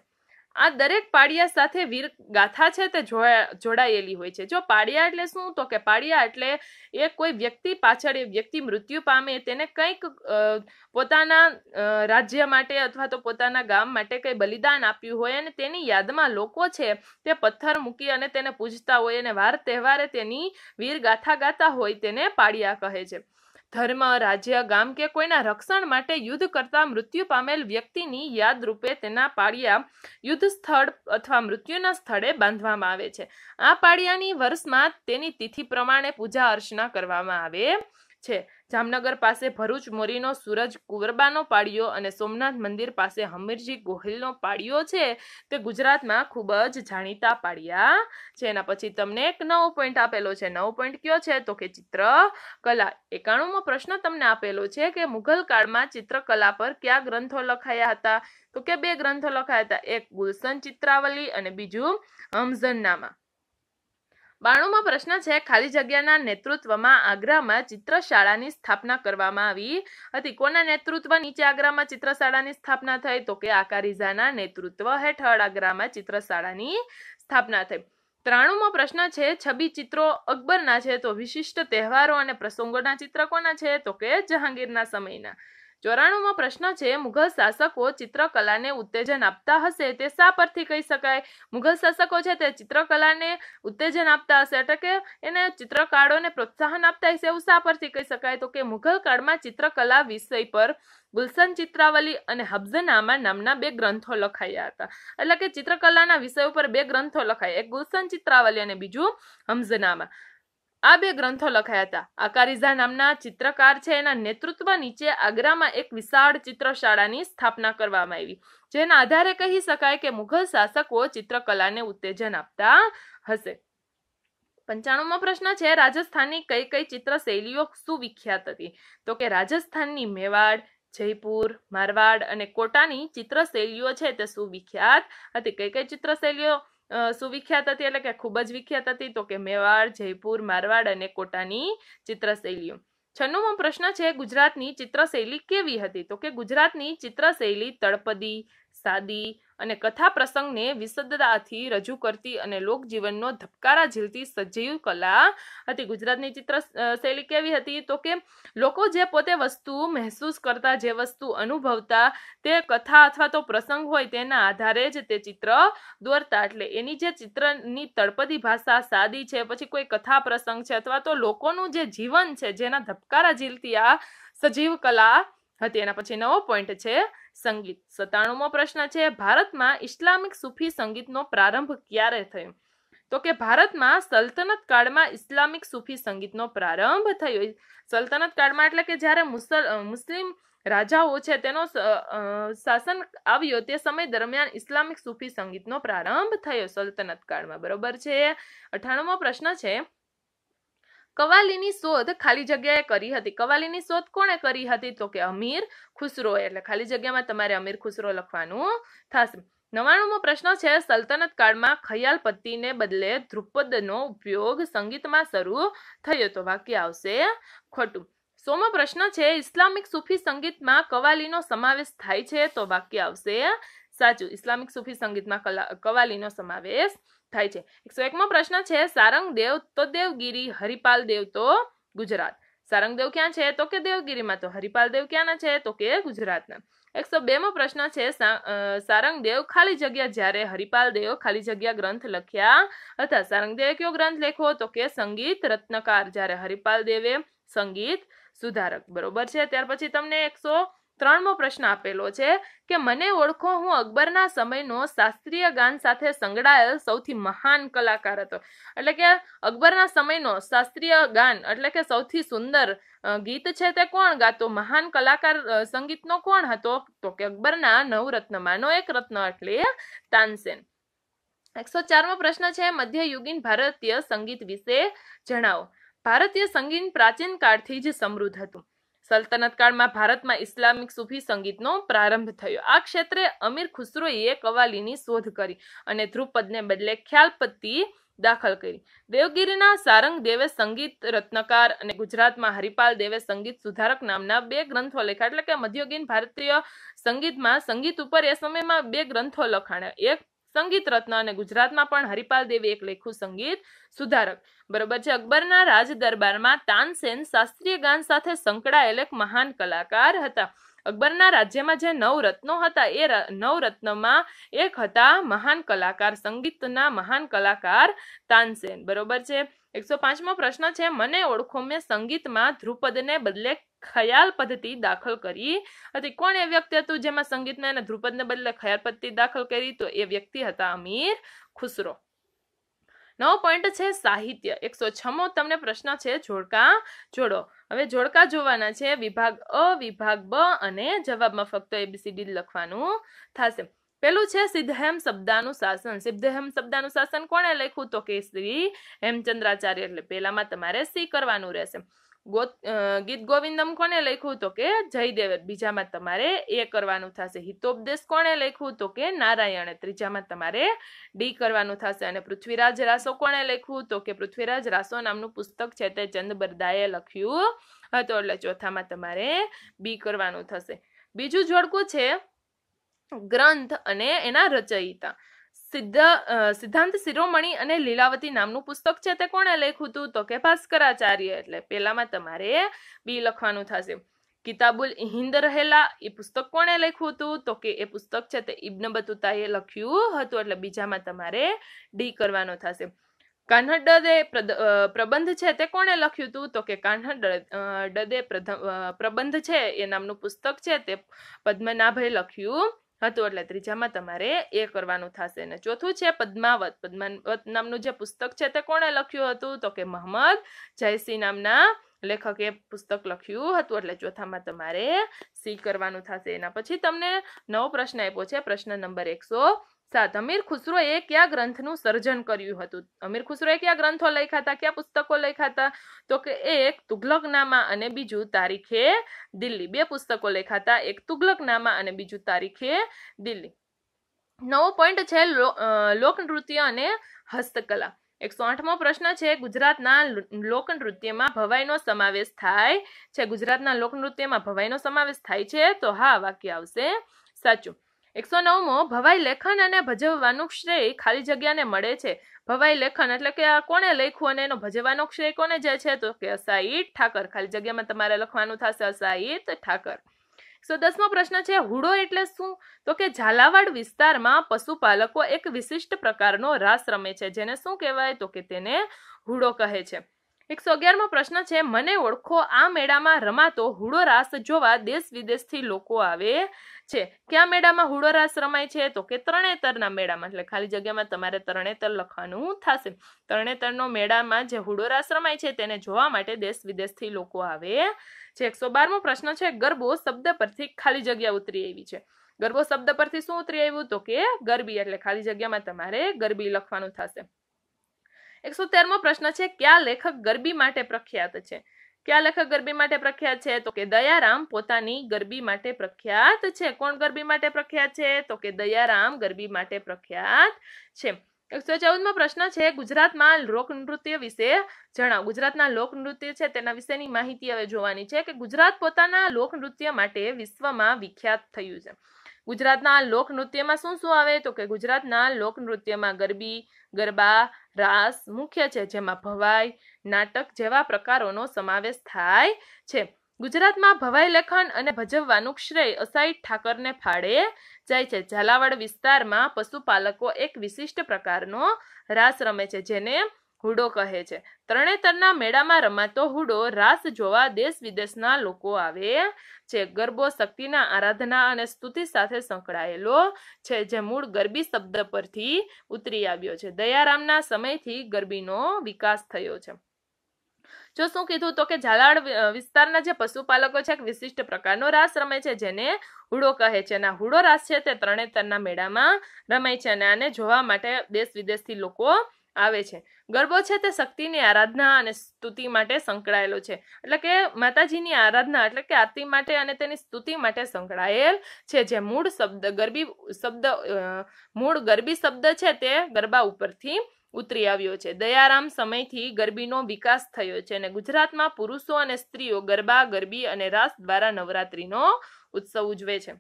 આ દરેક પાડિયા સાથે વીર ગાથા છે તે જોડાયેલી હોય છે જો પાડિયા એટલે શું તો કે પાડિયા એટલે એ કોઈ વ્યક્તિ પાછળ એ વ્યક્તિ મૃત્યુ પામે તેને કંઈક પોતાના રાજ્ય માટે અથવા તો પોતાના ગામ માટે કંઈ બલિદાન આપ્યું હોય અને તેની યાદમાં લોકો છે તે પથ્થર મૂકી અને તેને પૂજતા હોય અને વાર તહેવારે તેની વીર ગાથા ગાતા હોય તેને પાડિયા કહે છે ધર્મ રાજ્ય ગામ કે કોઈના રક્ષણ માટે યુદ્ધ કરતા મૃત્યુ પામેલ વ્યક્તિની યાદ રૂપે તેના પાળિયા યુદ્ધ સ્થળ અથવા મૃત્યુના સ્થળે બાંધવામાં આવે છે આ પાળિયાની વર્ષમાં તેની તિથિ પ્રમાણે પૂજા અર્ચના કરવામાં આવે છે જામનગર પાસે ભરૂચ મોરીનો સૂરજ કુરબાનો પાડ્યો અને સોમનાથ મંદિર પાસે હમીરજી ગોહિલનો પાડ્યો છે તે ગુજરાતમાં ખૂબ જ જાણીતા પાડ્યા છે એના પછી તમને એક નવો પોઈન્ટ આપેલો છે નવો પોઈન્ટ કયો છે તો કે ચિત્ર કલા એકાણુંમાં પ્રશ્ન તમને આપેલો છે કે મુઘલ કાળમાં ચિત્રકલા પર કયા ગ્રંથો લખાયા હતા તો કે બે ગ્રંથો લખાયા હતા એક ગુલશન ચિત્રાવલી અને બીજું હમઝનનામા બાણુમાં પ્રશ્ન છે ખાલી જગ્યાના નેતૃત્વમાં આગ્રામાં ચિત્રશાળાની સ્થાપના કરવામાં આવી હતી કોના નેતૃત્વ નીચે આગ્રામાં ચિત્રશાળાની સ્થાપના થઈ તો કે આકારીઝાના નેતૃત્વ હેઠળ આગ્રામાં ચિત્રશાળાની સ્થાપના થઈ ત્રાણુમાં પ્રશ્ન છે છબી ચિત્રો અકબરના છે તો વિશિષ્ટ તહેવારો અને પ્રસંગોના ચિત્ર કોના છે તો કે જહાંગીરના સમયના ચોરાણુંમાં પ્રશ્ન છે મુઘલ શાસકો ચિત્રકલાને ઉત્તેજન આપતા હશે તે શા પરથી કહી શકાય મુઘલ શાસકો છે તે ચિત્રકલાને ઉત્તેજન આપતા હશે એટલે કે એને ચિત્રકારોને પ્રોત્સાહન આપતા હશે એવું શા પરથી કહી શકાય તો કે મુઘલ કાળમાં ચિત્રકલા વિષય પર ગુલશન ચિત્રાવલી અને હબ્ઝનામા નામના બે ગ્રંથો લખાયા હતા એટલે કે ચિત્રકલાના વિષય ઉપર બે ગ્રંથો લખાયા એક ગુલશન ચિત્રાવલી અને બીજું હમઝનામા આ બે ગ્રંથો લખાયા હતા આકારીઝા નામના ચિત્રકાર છે એના નેતૃત્વ નીચે આગ્રામાં એક વિશાળ ચિત્રશાળાની સ્થાપના કરવામાં આવી જેના આધારે કહી શકાય કે મુઘલ શાસકો ચિત્રકલાને ઉત્તેજન આપતા હશે પંચાણુંમો પ્રશ્ન છે રાજસ્થાનની કઈ કઈ ચિત્ર શૈલીઓ સુવિખ્યાત હતી તો કે રાજસ્થાનની મેવાડ જયપુર મારવાડ અને કોટાની ચિત્ર શૈલીઓ છે તે સુવિખ્યાત હતી કઈ કઈ ચિત્ર શૈલીઓ સુવિખ્યાત હતી એટલે કે ખૂબ જ વિખ્યાત હતી તો કે મેવાડ જયપુર મારવાડ અને કોટાની ચિત્રશૈલીઓ છન્નુમો પ્રશ્ન છે ગુજરાતની ચિત્રશૈલી કેવી હતી તો કે ગુજરાતની ચિત્રશૈલી તળપદી સાદી અને કથા પ્રસંગને વિસદતાથી રજૂ કરતી અને લોકજીવનનો ધબકારા ઝીલતી સજીવ કલા હતી ગુજરાતની ચિત્ર શૈલી કેવી હતી તો કે લોકો જે પોતે વસ્તુ મહેસૂસ કરતા જે વસ્તુ અનુભવતા તે કથા અથવા તો પ્રસંગ હોય તેના આધારે જ તે ચિત્ર દોરતા એટલે એની જે ચિત્રની તળપદી ભાષા સાદી છે પછી કોઈ કથા પ્રસંગ છે અથવા તો લોકોનું જે જીવન છે જેના ધબકારા ઝીલતી આ સજીવ કલા હતી એના પછી નવો પોઈન્ટ છે સંગીત સત્તાણુંમો પ્રશ્ન છે ભારતમાં ઇસ્લામિક સૂફી સંગીતનો પ્રારંભ ક્યારે થયો તો કે ભારતમાં સલ્તનત કાળમાં ઇસ્લામિક સૂફી સંગીતનો પ્રારંભ થયો સલ્તનત કાળમાં એટલે કે જ્યારે મુસ્લિમ રાજાઓ છે તેનો શાસન આવ્યો તે સમય દરમિયાન ઇસ્લામિક સૂફી સંગીતનો પ્રારંભ થયો સલ્તનત કાળમાં બરોબર છે અઠાણુંમો પ્રશ્ન છે કવાલીની શોધ ખાલી જગ્યાએ કરી હતી કવાલીની શોધ કોણે કરી હતી તો કે અમીર ખુસરો એટલે ખાલી જગ્યામાં તમારે અમીર ખુસરો લખવાનું થશે નવાણુંમો પ્રશ્ન છે સલ્તનત કાળમાં ખયાલ પત્તીને બદલે ધ્રુપદનો ઉપયોગ સંગીતમાં શરૂ થયો તો વાક્ય આવશે ખોટું સોમો પ્રશ્ન છે ઇસ્લામિક સૂફી સંગીતમાં કવાલીનો સમાવેશ થાય છે તો વાક્ય આવશે સાચું ઇસ્લામિક સૂફી સંગીતમાં કલા કવાલીનો સમાવેશ થાય છે એકસો એકમો પ્રશ્ન છે સારંગ દેવ તો દેવગીરી હરિપાલ દેવ તો ગુજરાત સારંગ દેવ ક્યાં છે તો કે દેવગીરીમાં તો હરિપાલ દેવ ક્યાંના છે તો કે ગુજરાતના એકસો બેમો પ્રશ્ન છે સારંગ દેવ ખાલી જગ્યા જ્યારે હરિપાલ દેવ ખાલી જગ્યા ગ્રંથ લખ્યા હતા સારંગ દેવે કયો ગ્રંથ લેખો તો કે સંગીત રત્નકાર જ્યારે હરિપાલ દેવે સંગીત સુધારક બરોબર છે ત્યાર પછી તમને એકસો ત્રણમો પ્રશ્ન આપેલો છે કે મને ઓળખો હું અકબરના સમયનો શાસ્ત્રીય ગાન સાથે સંકળાયેલ સૌથી મહાન કલાકાર હતો એટલે કે અકબરના સમયનો શાસ્ત્રીય ગાન એટલે કે સૌથી સુંદર ગીત છે તે કોણ ગાતો મહાન કલાકાર સંગીતનો કોણ હતો તો કે અકબરના નવરત્નમાંનો એક રત્ન એટલે તાનસેન એકસો ચારમો પ્રશ્ન છે મધ્યયુગીન ભારતીય સંગીત વિશે જણાવો ભારતીય સંગીત પ્રાચીન કાળથી જ સમૃદ્ધ હતું સલ્તનત કાળમાં ભારતમાં ઇસ્લામિક સૂફી સંગીતનો પ્રારંભ થયો આ ક્ષેત્રે અમીર ખુસરોએ કવાલીની શોધ કરી અને ધ્રુપદને બદલે ખ્યાલપતિ દાખલ કરી દેવગીરીના સારંગ દેવે સંગીત રત્નકાર અને ગુજરાતમાં હરિપાલ દેવે સંગીત સુધારક નામના બે ગ્રંથો લખ્યા એટલે કે મધ્યયુગીન ભારતીય સંગીતમાં સંગીત ઉપર એ સમયમાં બે ગ્રંથો લખાણ્યા એક સંગીત રત્ન અને ગુજરાતમાં પણ હરિપાલ દેવી એક લેખું સંગીત સુધારક બરોબર છે અકબરના રાજ દરબારમાં તાનસેન શાસ્ત્રીય ગાન સાથે સંકળાયેલ એક મહાન કલાકાર હતા અકબરના રાજ્યમાં જે નવ રત્નો હતા એ નવ રત્નમાં એક હતા મહાન કલાકાર સંગીતના મહાન કલાકાર તાનસેન બરોબર છે એકસો પાંચમો પ્રશ્ન છે મને ઓળખો મેં સંગીતમાં ધ્રુપદને બદલે ખયાલ પદ્ધતિ દાખલ કરી હતી કોણ એ વ્યક્તિ હતું જેમાં સંગીતને અને ધ્રુપદને બદલે ખયાલ પદ્ધતિ દાખલ કરી તો એ વ્યક્તિ હતા અમીર ખુસરો નવો પોઈન્ટ છે સાહિત્ય એકસો છમો તમને પ્રશ્ન છે જોડકા જોડો હવે જોડકા જોવાના છે વિભાગ અ વિભાગ બ અને જવાબમાં ફક્ત એબીસીડી લખવાનું થશે પેલું છે સિદ્ધહેમ શબ્દાનું શાસન સિદ્ધહેમ શબ્દાનું શાસન કોણે લખ્યું તો કે શ્રી હેમચંદ્રાચાર્ય એટલે પહેલામાં તમારે સી કરવાનું રહેશે ગીત ગોવિંદમ કોને લખ્યું તો કે જયદેવે બીજામાં તમારે એ કરવાનું થશે હિતોપદેશ કોણે લખ્યું તો કે નારાયણે ત્રીજામાં તમારે ડી કરવાનું થશે અને પૃથ્વીરાજ રાસો કોણે લખ્યું તો કે પૃથ્વીરાજ રાસો નામનું પુસ્તક છે તે ચંદબરદાએ લખ્યું હતું એટલે ચોથામાં તમારે બી કરવાનું થશે બીજું જોડકું છે ગ્રંથ અને એના રચયિતા સિદ્ધ સિદ્ધાંત શિરોમણી અને લીલાવતી નામનું પુસ્તક છે તે કોણે લખ્યું હતું તો કે ભાસ્કરાચાર્ય એટલે પહેલામાં તમારે બી લખવાનું થશે કિતાબુલ હિંદ રહેલા એ પુસ્તક કોણે લખ્યું હતું તો કે એ પુસ્તક છે તે ઇબ્ન બતુતાએ લખ્યું હતું એટલે બીજામાં તમારે ડી કરવાનો થશે કાન્હડદે પ્રબંધ છે તે કોણે લખ્યું હતું તો કે કાન્હડદે પ્રબંધ છે એ નામનું પુસ્તક છે તે પદ્મનાભે લખ્યું હતું એટલે ત્રીજામાં તમારે એ કરવાનું થશે અને ચોથું છે પદ્માવત પદ્માવત નામનું જે પુસ્તક છે તે કોણે લખ્યું હતું તો કે મહંમદ જયસિંહ નામના લેખકે પુસ્તક લખ્યું હતું એટલે ચોથામાં તમારે સી કરવાનું થશે એના પછી તમને નવો પ્રશ્ન આપ્યો છે પ્રશ્ન નંબર એકસો સાત અમીર ખુસરોએ કયા ગ્રંથનું સર્જન કર્યું હતું અમીર ખુસરોએ કયા ગ્રંથો લખ્યા હતા કયા પુસ્તકો લખ્યા હતા તો કે એક તુઘલકનામા અને બીજું તારીખે દિલ્હી બે પુસ્તકો લખ્યા હતા એક તુઘલકનામા અને બીજું તારીખે દિલ્હી નવો પોઈન્ટ છે લોકનૃત્ય અને હસ્તકલા એકસો આઠમો પ્રશ્ન છે ગુજરાતના લોકનૃત્યમાં ભવાઈનો સમાવેશ થાય છે ગુજરાતના લોકનૃત્યમાં ભવાઈનો સમાવેશ થાય છે તો હા વાક્ય આવશે સાચું એકસો નવમો ભવાઈ લેખન અને ભજવવાનું શ્રેય ખાલી જગ્યાને મળે છે ભવાઈ લેખન એટલે કે આ કોણે લખ્યું અને એનો ભજવવાનો શ્રેય કોને જાય છે તો કે અસાહિત ઠાકર ખાલી જગ્યામાં તમારે લખવાનું થશે અસાહિત ઠાકર એકસો દસમો પ્રશ્ન છે હુડો એટલે શું તો કે ઝાલાવાડ વિસ્તારમાં પશુપાલકો એક વિશિષ્ટ પ્રકારનો રાસ રમે છે જેને શું કહેવાય તો કે તેને હુડો કહે છે એકસો અગિયારમો પ્રશ્ન છે મને ઓળખો આ મેળામાં રમાતો હુડો રાસ જોવા દેશ વિદેશથી લોકો આવે છે કયા મેળામાં હુડો રાસ રમાય છે તો કે તરણેતરના મેળામાં એટલે ખાલી જગ્યામાં તમારે તરણેતર લખવાનું થશે તરણેતરનો મેળામાં જે હુડો રાસ રમાય છે તેને જોવા માટે દેશ વિદેશથી લોકો આવે છે એકસો બારમો પ્રશ્ન છે ગરબો શબ્દ પરથી ખાલી જગ્યા ઉતરી આવી છે ગરબો શબ્દ પરથી શું ઉતરી આવ્યું તો કે ગરબી એટલે ખાલી જગ્યામાં તમારે ગરબી લખવાનું થશે એકસો તેરમો પ્રશ્ન છે કયા લેખક ગરબી માટે પ્રખ્યાત છે કયા લેખક ગરબી માટે પ્રખ્યાત છે તો કે દયારામ પોતાની ગરબી માટે પ્રખ્યાત છે કોણ ગરબી માટે પ્રખ્યાત છે તો કે દયારામ ગરબી માટે પ્રખ્યાત છે એકસો ચૌદમો પ્રશ્ન છે ગુજરાતમાં લોકનૃત્ય વિશે જણાવો ગુજરાતના લોકનૃત્ય છે તેના વિશેની માહિતી હવે જોવાની છે કે ગુજરાત પોતાના લોકનૃત્ય માટે વિશ્વમાં વિખ્યાત થયું છે ગુજરાતના લોકનૃત્યમાં શું શું આવે તો કે ગુજરાતના લોકનૃત્યમાં ગરબી ગરબા રાસ મુખ્ય છે જેમાં ભવાઈ નાટક જેવા પ્રકારોનો સમાવેશ થાય છે ગુજરાતમાં ભવાઈ લેખન અને ભજવવાનું શ્રેય અસાઈ ઠાકરને ફાળે જાય છે ઝાલાવાડ વિસ્તારમાં પશુપાલકો એક વિશિષ્ટ પ્રકારનો રાસ રમે છે જેને હુડો કહે છે તરણેતરના મેળામાં રમાતો હુડો રાસ જોવા દેશ વિદેશના લોકો આવે છે ગરબો શક્તિના આરાધના અને સ્તુતિ સાથે સંકળાયેલો છે જે મૂળ ગરબી શબ્દ પરથી ઉતરી આવ્યો છે દયારામના સમયથી ગરબીનો વિકાસ થયો છે જો શું કીધું તો કે ઝાલાડ વિસ્તારના જે પશુપાલકો છે એક વિશિષ્ટ પ્રકારનો રાસ રમે છે જેને હુડો કહે છે અને હુડો રાસ છે તે તરણેતરના મેળામાં રમાય છે અને આને જોવા માટે દેશ વિદેશથી લોકો આવે છે ગરબો છે તે શક્તિની આરાધના અને સ્તુતિ માટે સંકળાયેલો છે એટલે કે માતાજીની આરાધના એટલે કે આરતી માટે અને તેની સ્તુતિ માટે સંકળાયેલ છે જે મૂળ શબ્દ ગરબી શબ્દ મૂળ ગરબી શબ્દ છે તે ગરબા ઉપરથી ઉતરી આવ્યો છે દયારામ સમયથી ગરબીનો વિકાસ થયો છે અને ગુજરાતમાં પુરુષો અને સ્ત્રીઓ ગરબા ગરબી અને રાસ દ્વારા નવરાત્રિનો ઉત્સવ ઉજવે છે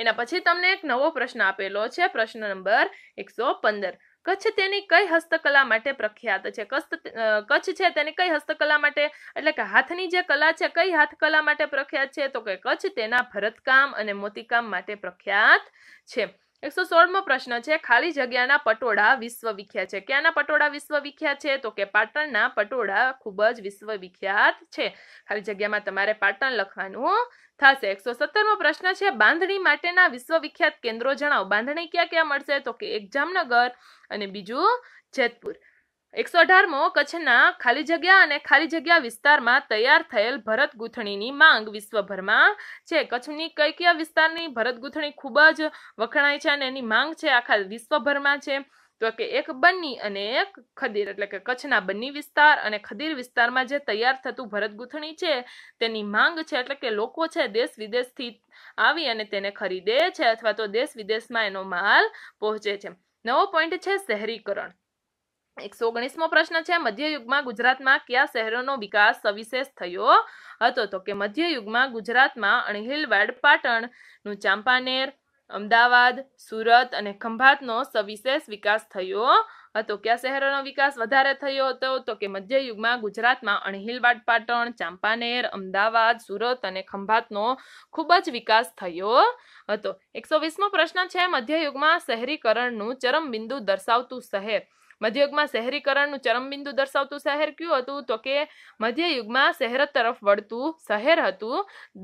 એના પછી તમને એક નવો પ્રશ્ન આપેલો છે પ્રશ્ન નંબર એકસો પંદર કચ્છ તેની કઈ હસ્તકલા માટે પ્રખ્યાત છે કચ્છ છે તેની કઈ હસ્તકલા માટે એટલે કે હાથની જે કલા છે કઈ હાથકલા માટે પ્રખ્યાત છે તો કે કચ્છ તેના ભરતકામ અને મોતીકામ માટે પ્રખ્યાત છે એકસો સોળમો પ્રશ્ન છે ખાલી જગ્યાના પટોળા વિશ્વવિખ્યાત છે ક્યાંના પટોળા વિશ્વવિખ્યાત છે તો કે પાટણના પટોળા ખૂબ જ વિશ્વવિખ્યાત છે ખાલી જગ્યામાં તમારે પાટણ લખવાનું થશે એકસો સત્તરમો પ્રશ્ન છે બાંધણી માટેના વિશ્વવિખ્યાત કેન્દ્રો જણાવો બાંધણી ક્યાં ક્યાં મળશે તો કે એક જામનગર અને બીજું જેતપુર એકસો અઢારમો કચ્છના ખાલી જગ્યા અને ખાલી જગ્યા વિસ્તારમાં તૈયાર થયેલ ભરત ગૂંથણીની માંગ વિશ્વભરમાં છે કચ્છની કઈ કયા વિસ્તારની ભરત ગૂંથણી ખૂબ જ વખણાય છે અને એની માંગ છે આખા વિશ્વભરમાં છે તો કે એક બન્ની અને એક ખદીર એટલે કે કચ્છના બન્ની વિસ્તાર અને ખદીર વિસ્તારમાં જે તૈયાર થતું ભરત છે તેની માંગ છે એટલે કે લોકો છે દેશ વિદેશથી આવી અને તેને ખરીદે છે અથવા તો દેશ વિદેશમાં એનો માલ પહોંચે છે નવો પોઈન્ટ છે શહેરીકરણ એકસો ઓગણીસમો પ્રશ્ન છે મધ્યયુગમાં ગુજરાતમાં કયા શહેરોનો વિકાસ સવિશેષ થયો હતો તો કે મધ્યયુગમાં ગુજરાતમાં અણહિલવાડ પાટણનું ચાંપાનેર અમદાવાદ સુરત અને ખંભાતનો સવિશેષ વિકાસ થયો હતો કયા શહેરોનો વિકાસ વધારે થયો હતો તો કે મધ્યયુગમાં ગુજરાતમાં અણહિલવાડ પાટણ ચાંપાનેર અમદાવાદ સુરત અને ખંભાતનો ખૂબ જ વિકાસ થયો હતો એકસો વીસમો પ્રશ્ન છે મધ્યયુગમાં શહેરીકરણનું ચરમબિંદુ દર્શાવતું શહેર મધ્યયુગમાં શહેરીકરણનું ચરમબિંદુ દર્શાવતું શહેર કયું હતું તો કે મધ્યયુગમાં શહેર તરફ વળતું શહેર હતું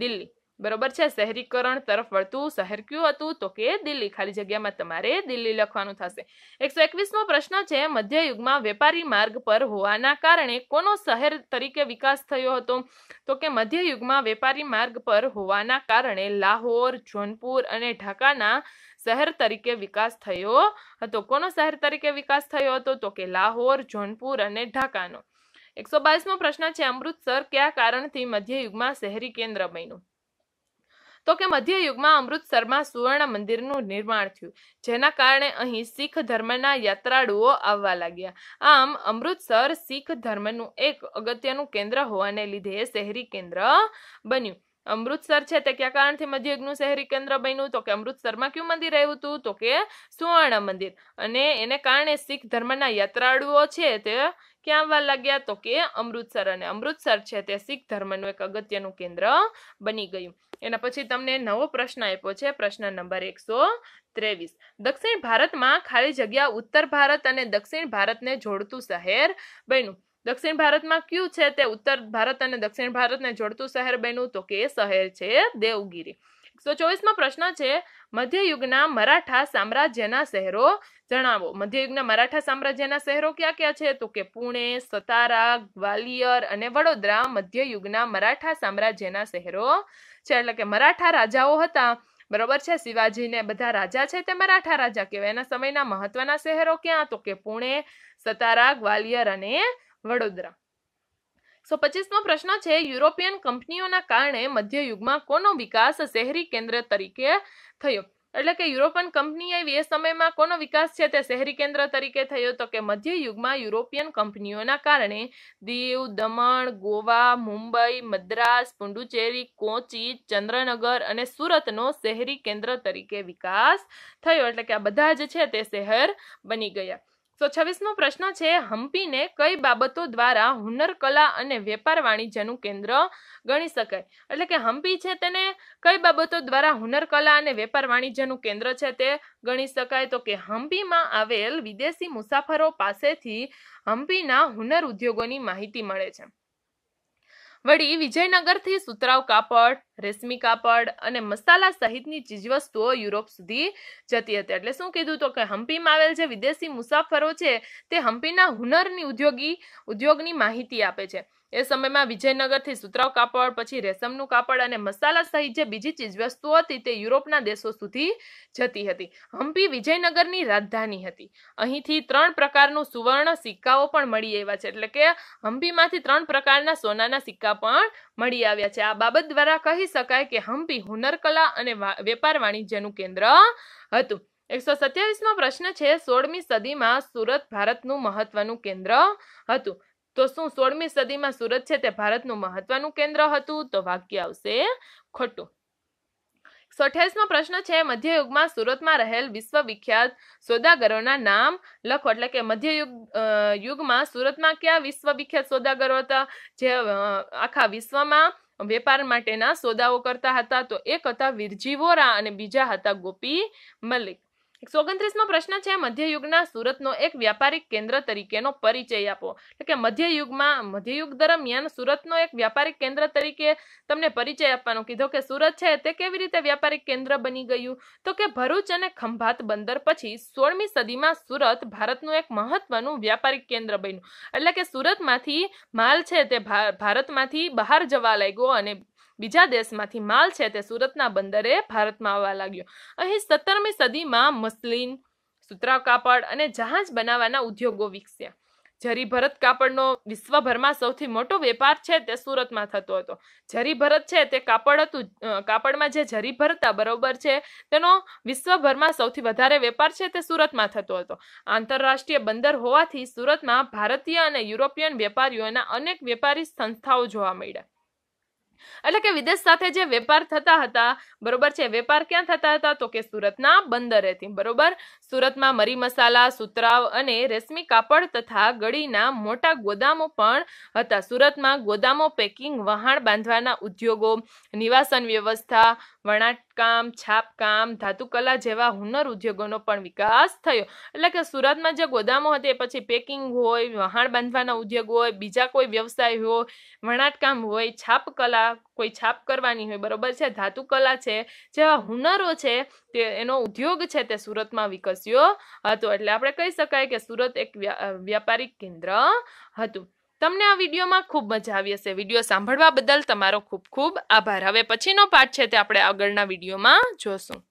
દિલ્હી બરોબર છે શહેરીકરણ તરફ વળતું શહેર કયું હતું તો કે દિલ્હી ખાલી જગ્યામાં તમારે દિલ્હી લખવાનું થશે એકસો એકવીસમો પ્રશ્ન છે મધ્યયુગમાં વેપારી માર્ગ પર હોવાના કારણે કોનો શહેર તરીકે વિકાસ થયો હતો તો કે મધ્યયુગમાં વેપારી માર્ગ પર હોવાના કારણે લાહોર જોનપુર અને ઢાકાના શહેર તરીકે વિકાસ થયો હતો કોનો શહેર તરીકે વિકાસ થયો હતો તો કે લાહોર જોનપુર અને ઢાકાનો એકસો બાવીસમો પ્રશ્ન છે અમૃતસર કયા કારણથી મધ્યયુગમાં શહેરી કેન્દ્ર બન્યું તો કે મધ્યયુગમાં અમૃતસરમાં સુવર્ણ મંદિરનું નિર્માણ થયું જેના કારણે અહીં શીખ ધર્મના યાત્રાળુઓ આવવા લાગ્યા આમ અમૃતસર શીખ ધર્મનું એક અગત્યનું કેન્દ્ર હોવાને લીધે શહેરી કેન્દ્ર બન્યું અમૃતસર છે તે ક્યાં કારણથી મધ્યયુગનું શહેરી કેન્દ્ર બન્યું તો કે અમૃતસરમાં કયું મંદિર આવ્યું હતું તો કે સુવર્ણ મંદિર અને એને કારણે શીખ ધર્મના યાત્રાળુઓ છે તે ક્યાં આવવા લાગ્યા તો કે અમૃતસર અને અમૃતસર છે તે શીખ ધર્મનું એક અગત્યનું કેન્દ્ર બની ગયું એના પછી તમને નવો પ્રશ્ન આપ્યો છે પ્રશ્ન નંબર એકસો ત્રેવીસ દક્ષિણ ભારતમાં ખાલી જગ્યા ઉત્તર ભારત અને દક્ષિણ ભારતને જોડતું શહેર બન્યું દક્ષિણ ભારતમાં કયું છે તે ઉત્તર ભારત અને દક્ષિણ ભારતને જોડતું શહેર બન્યું તો કે શહેર છે દેવગીરી એકસો ચોવીસમાં પ્રશ્ન છે મધ્યયુગના મરાઠા સામ્રાજ્યના શહેરો જણાવો મધ્યયુગના મરાઠા સામ્રાજ્યના શહેરો ક્યાં ક્યાં છે તો કે પુણે સતારા ગ્વાલિયર અને વડોદરા મધ્યયુગના મરાઠા સામ્રાજ્યના શહેરો છે એટલે કે મરાઠા રાજાઓ હતા બરોબર છે શિવાજીને બધા રાજા છે તે મરાઠા રાજા કહેવાય એના સમયના મહત્વના શહેરો ક્યાં તો કે પુણે સતારા ગ્વાલિયર અને વડોદરા સો પચીસમો પ્રશ્ન છે યુરોપિયન કંપનીઓના કારણે મધ્યયુગમાં કોનો વિકાસ શહેરી કેન્દ્ર તરીકે થયો એટલે કે યુરોપિયન કંપનીએ એ સમયમાં કોનો વિકાસ છે તે શહેરી કેન્દ્ર તરીકે થયો તો કે મધ્યયુગમાં યુરોપિયન કંપનીઓના કારણે દીવ દમણ ગોવા મુંબઈ મદ્રાસ પુંડુચેરી કોચી ચંદ્રનગર અને સુરતનો શહેરી કેન્દ્ર તરીકે વિકાસ થયો એટલે કે આ બધા જ છે તે શહેર બની ગયા સો છવ્વીસમો પ્રશ્ન છે હમ્પીને કઈ બાબતો દ્વારા હુનર કલા અને વેપાર વાણિજ્યનું કેન્દ્ર ગણી શકાય એટલે કે હમ્પી છે તેને કઈ બાબતો દ્વારા હુનર કલા અને વેપાર વાણિજ્યનું કેન્દ્ર છે તે ગણી શકાય તો કે હમ્પીમાં આવેલ વિદેશી મુસાફરો પાસેથી હમ્પીના હુનર ઉદ્યોગોની માહિતી મળે છે વળી વિજયનગરથી સુતરાવ કાપડ રેશમી કાપડ અને મસાલા સહિતની ચીજવસ્તુઓ યુરોપ સુધી જતી હતી એટલે શું કીધું તો કે હમ્પીમાં આવેલ જે વિદેશી મુસાફરો છે તે હમ્પીના હુનરની ઉદ્યોગી ઉદ્યોગની માહિતી આપે છે એ સમયમાં વિજયનગરથી સુતરાવ કાપડ પછી રેશમનું કાપડ અને મસાલા સહિત જે બીજી ચીજવસ્તુઓ હતી તે યુરોપના દેશો સુધી જતી હતી હમ્પી વિજયનગરની રાજધાની હતી અહીંથી ત્રણ પ્રકારનું સુવર્ણ સિક્કાઓ પણ મળી આવ્યા છે એટલે કે હમ્પીમાંથી ત્રણ પ્રકારના સોનાના સિક્કા પણ મળી આવ્યા છે આ બાબત દ્વારા કહી શકાય કે હમ્પી હુનરકલા અને વેપાર વાણિજ્યનું કેન્દ્ર હતું એકસો સત્યાવીસમો પ્રશ્ન છે સોળમી સદીમાં સુરત ભારતનું મહત્વનું કેન્દ્ર હતું તો શું સોળમી સદીમાં સુરત છે તે ભારતનું મહત્વનું કેન્દ્ર હતું તો વાક્ય આવશે ખોટું સો અઠ્યાવીસમો પ્રશ્ન છે મધ્યયુગમાં સુરતમાં રહેલ વિશ્વવિખ્યાત સોદાગરોના નામ લખો એટલે કે મધ્યયુગ યુગમાં સુરતમાં કયા વિશ્વવિખ્યાત સોદાગરો હતા જે આખા વિશ્વમાં વેપાર માટેના સોદાઓ કરતા હતા તો એક હતા વિરજીવોરા અને બીજા હતા ગોપી મલિક એકસો ઓગણત્રીસમો પ્રશ્ન છે મધ્યયુગના સુરતનો એક વ્યાપારિક કેન્દ્ર તરીકેનો પરિચય આપો એટલે કે મધ્યયુગમાં મધ્યયુગ દરમિયાન સુરતનો એક વ્યાપારિક કેન્દ્ર તરીકે તમને પરિચય આપવાનો કીધો કે સુરત છે તે કેવી રીતે વ્યાપારિક કેન્દ્ર બની ગયું તો કે ભરૂચ અને ખંભાત બંદર પછી સોળમી સદીમાં સુરત ભારતનું એક મહત્વનું વ્યાપારિક કેન્દ્ર બન્યું એટલે કે સુરતમાંથી માલ છે તે ભારતમાંથી બહાર જવા લાગ્યો અને બીજા દેશમાંથી માલ છે તે સુરતના બંદરે ભારતમાં આવવા લાગ્યો અહીં સત્તરમી સદીમાં મસલિન સુતરા કાપડ અને જહાજ બનાવવાના ઉદ્યોગો વિકસ્યા જરી ભરત કાપડનો વિશ્વભરમાં સૌથી મોટો વેપાર છે તે સુરતમાં થતો હતો જરી ભરત છે તે કાપડ હતું કાપડમાં જે જરી ભરતા બરોબર છે તેનો વિશ્વભરમાં સૌથી વધારે વેપાર છે તે સુરતમાં થતો હતો આંતરરાષ્ટ્રીય બંદર હોવાથી સુરતમાં ભારતીય અને યુરોપિયન વેપારીઓના અનેક વેપારી સંસ્થાઓ જોવા મળ્યા એટલે કે વિદેશ સાથે જે વેપાર થતા હતા બરોબર છે વેપાર ક્યાં થતા હતા તો કે સુરતના બંદરેથી બરોબર સુરતમાં મરી મસાલા સુતરાવ અને રેશમી કાપડ તથા ગળીના મોટા ગોદામો પણ હતા સુરતમાં ગોદામો પેકિંગ વહાણ બાંધવાના ઉદ્યોગો નિવાસન વ્યવસ્થા વણાટકામ છાપકામ ધાતુકલા જેવા હુનર ઉદ્યોગોનો પણ વિકાસ થયો એટલે કે સુરતમાં જે ગોદામો હતી એ પછી પેકિંગ હોય વહાણ બાંધવાના ઉદ્યોગ હોય બીજા કોઈ વ્યવસાય હોય વણાટકામ હોય છાપકલા કોઈ છાપ કરવાની હોય બરોબર છે ધાતુકલા છે જેવા હુનરો છે તે એનો ઉદ્યોગ છે તે સુરતમાં વિકસ્યો સદસ્યો હતો એટલે આપણે કહી શકાય કે સુરત એક વ્યાપારિક કેન્દ્ર હતું તમને આ વિડીયોમાં ખૂબ મજા આવી હશે વિડીયો સાંભળવા બદલ તમારો ખૂબ ખૂબ આભાર હવે પછીનો પાઠ છે તે આપણે આગળના વિડીયોમાં જોશું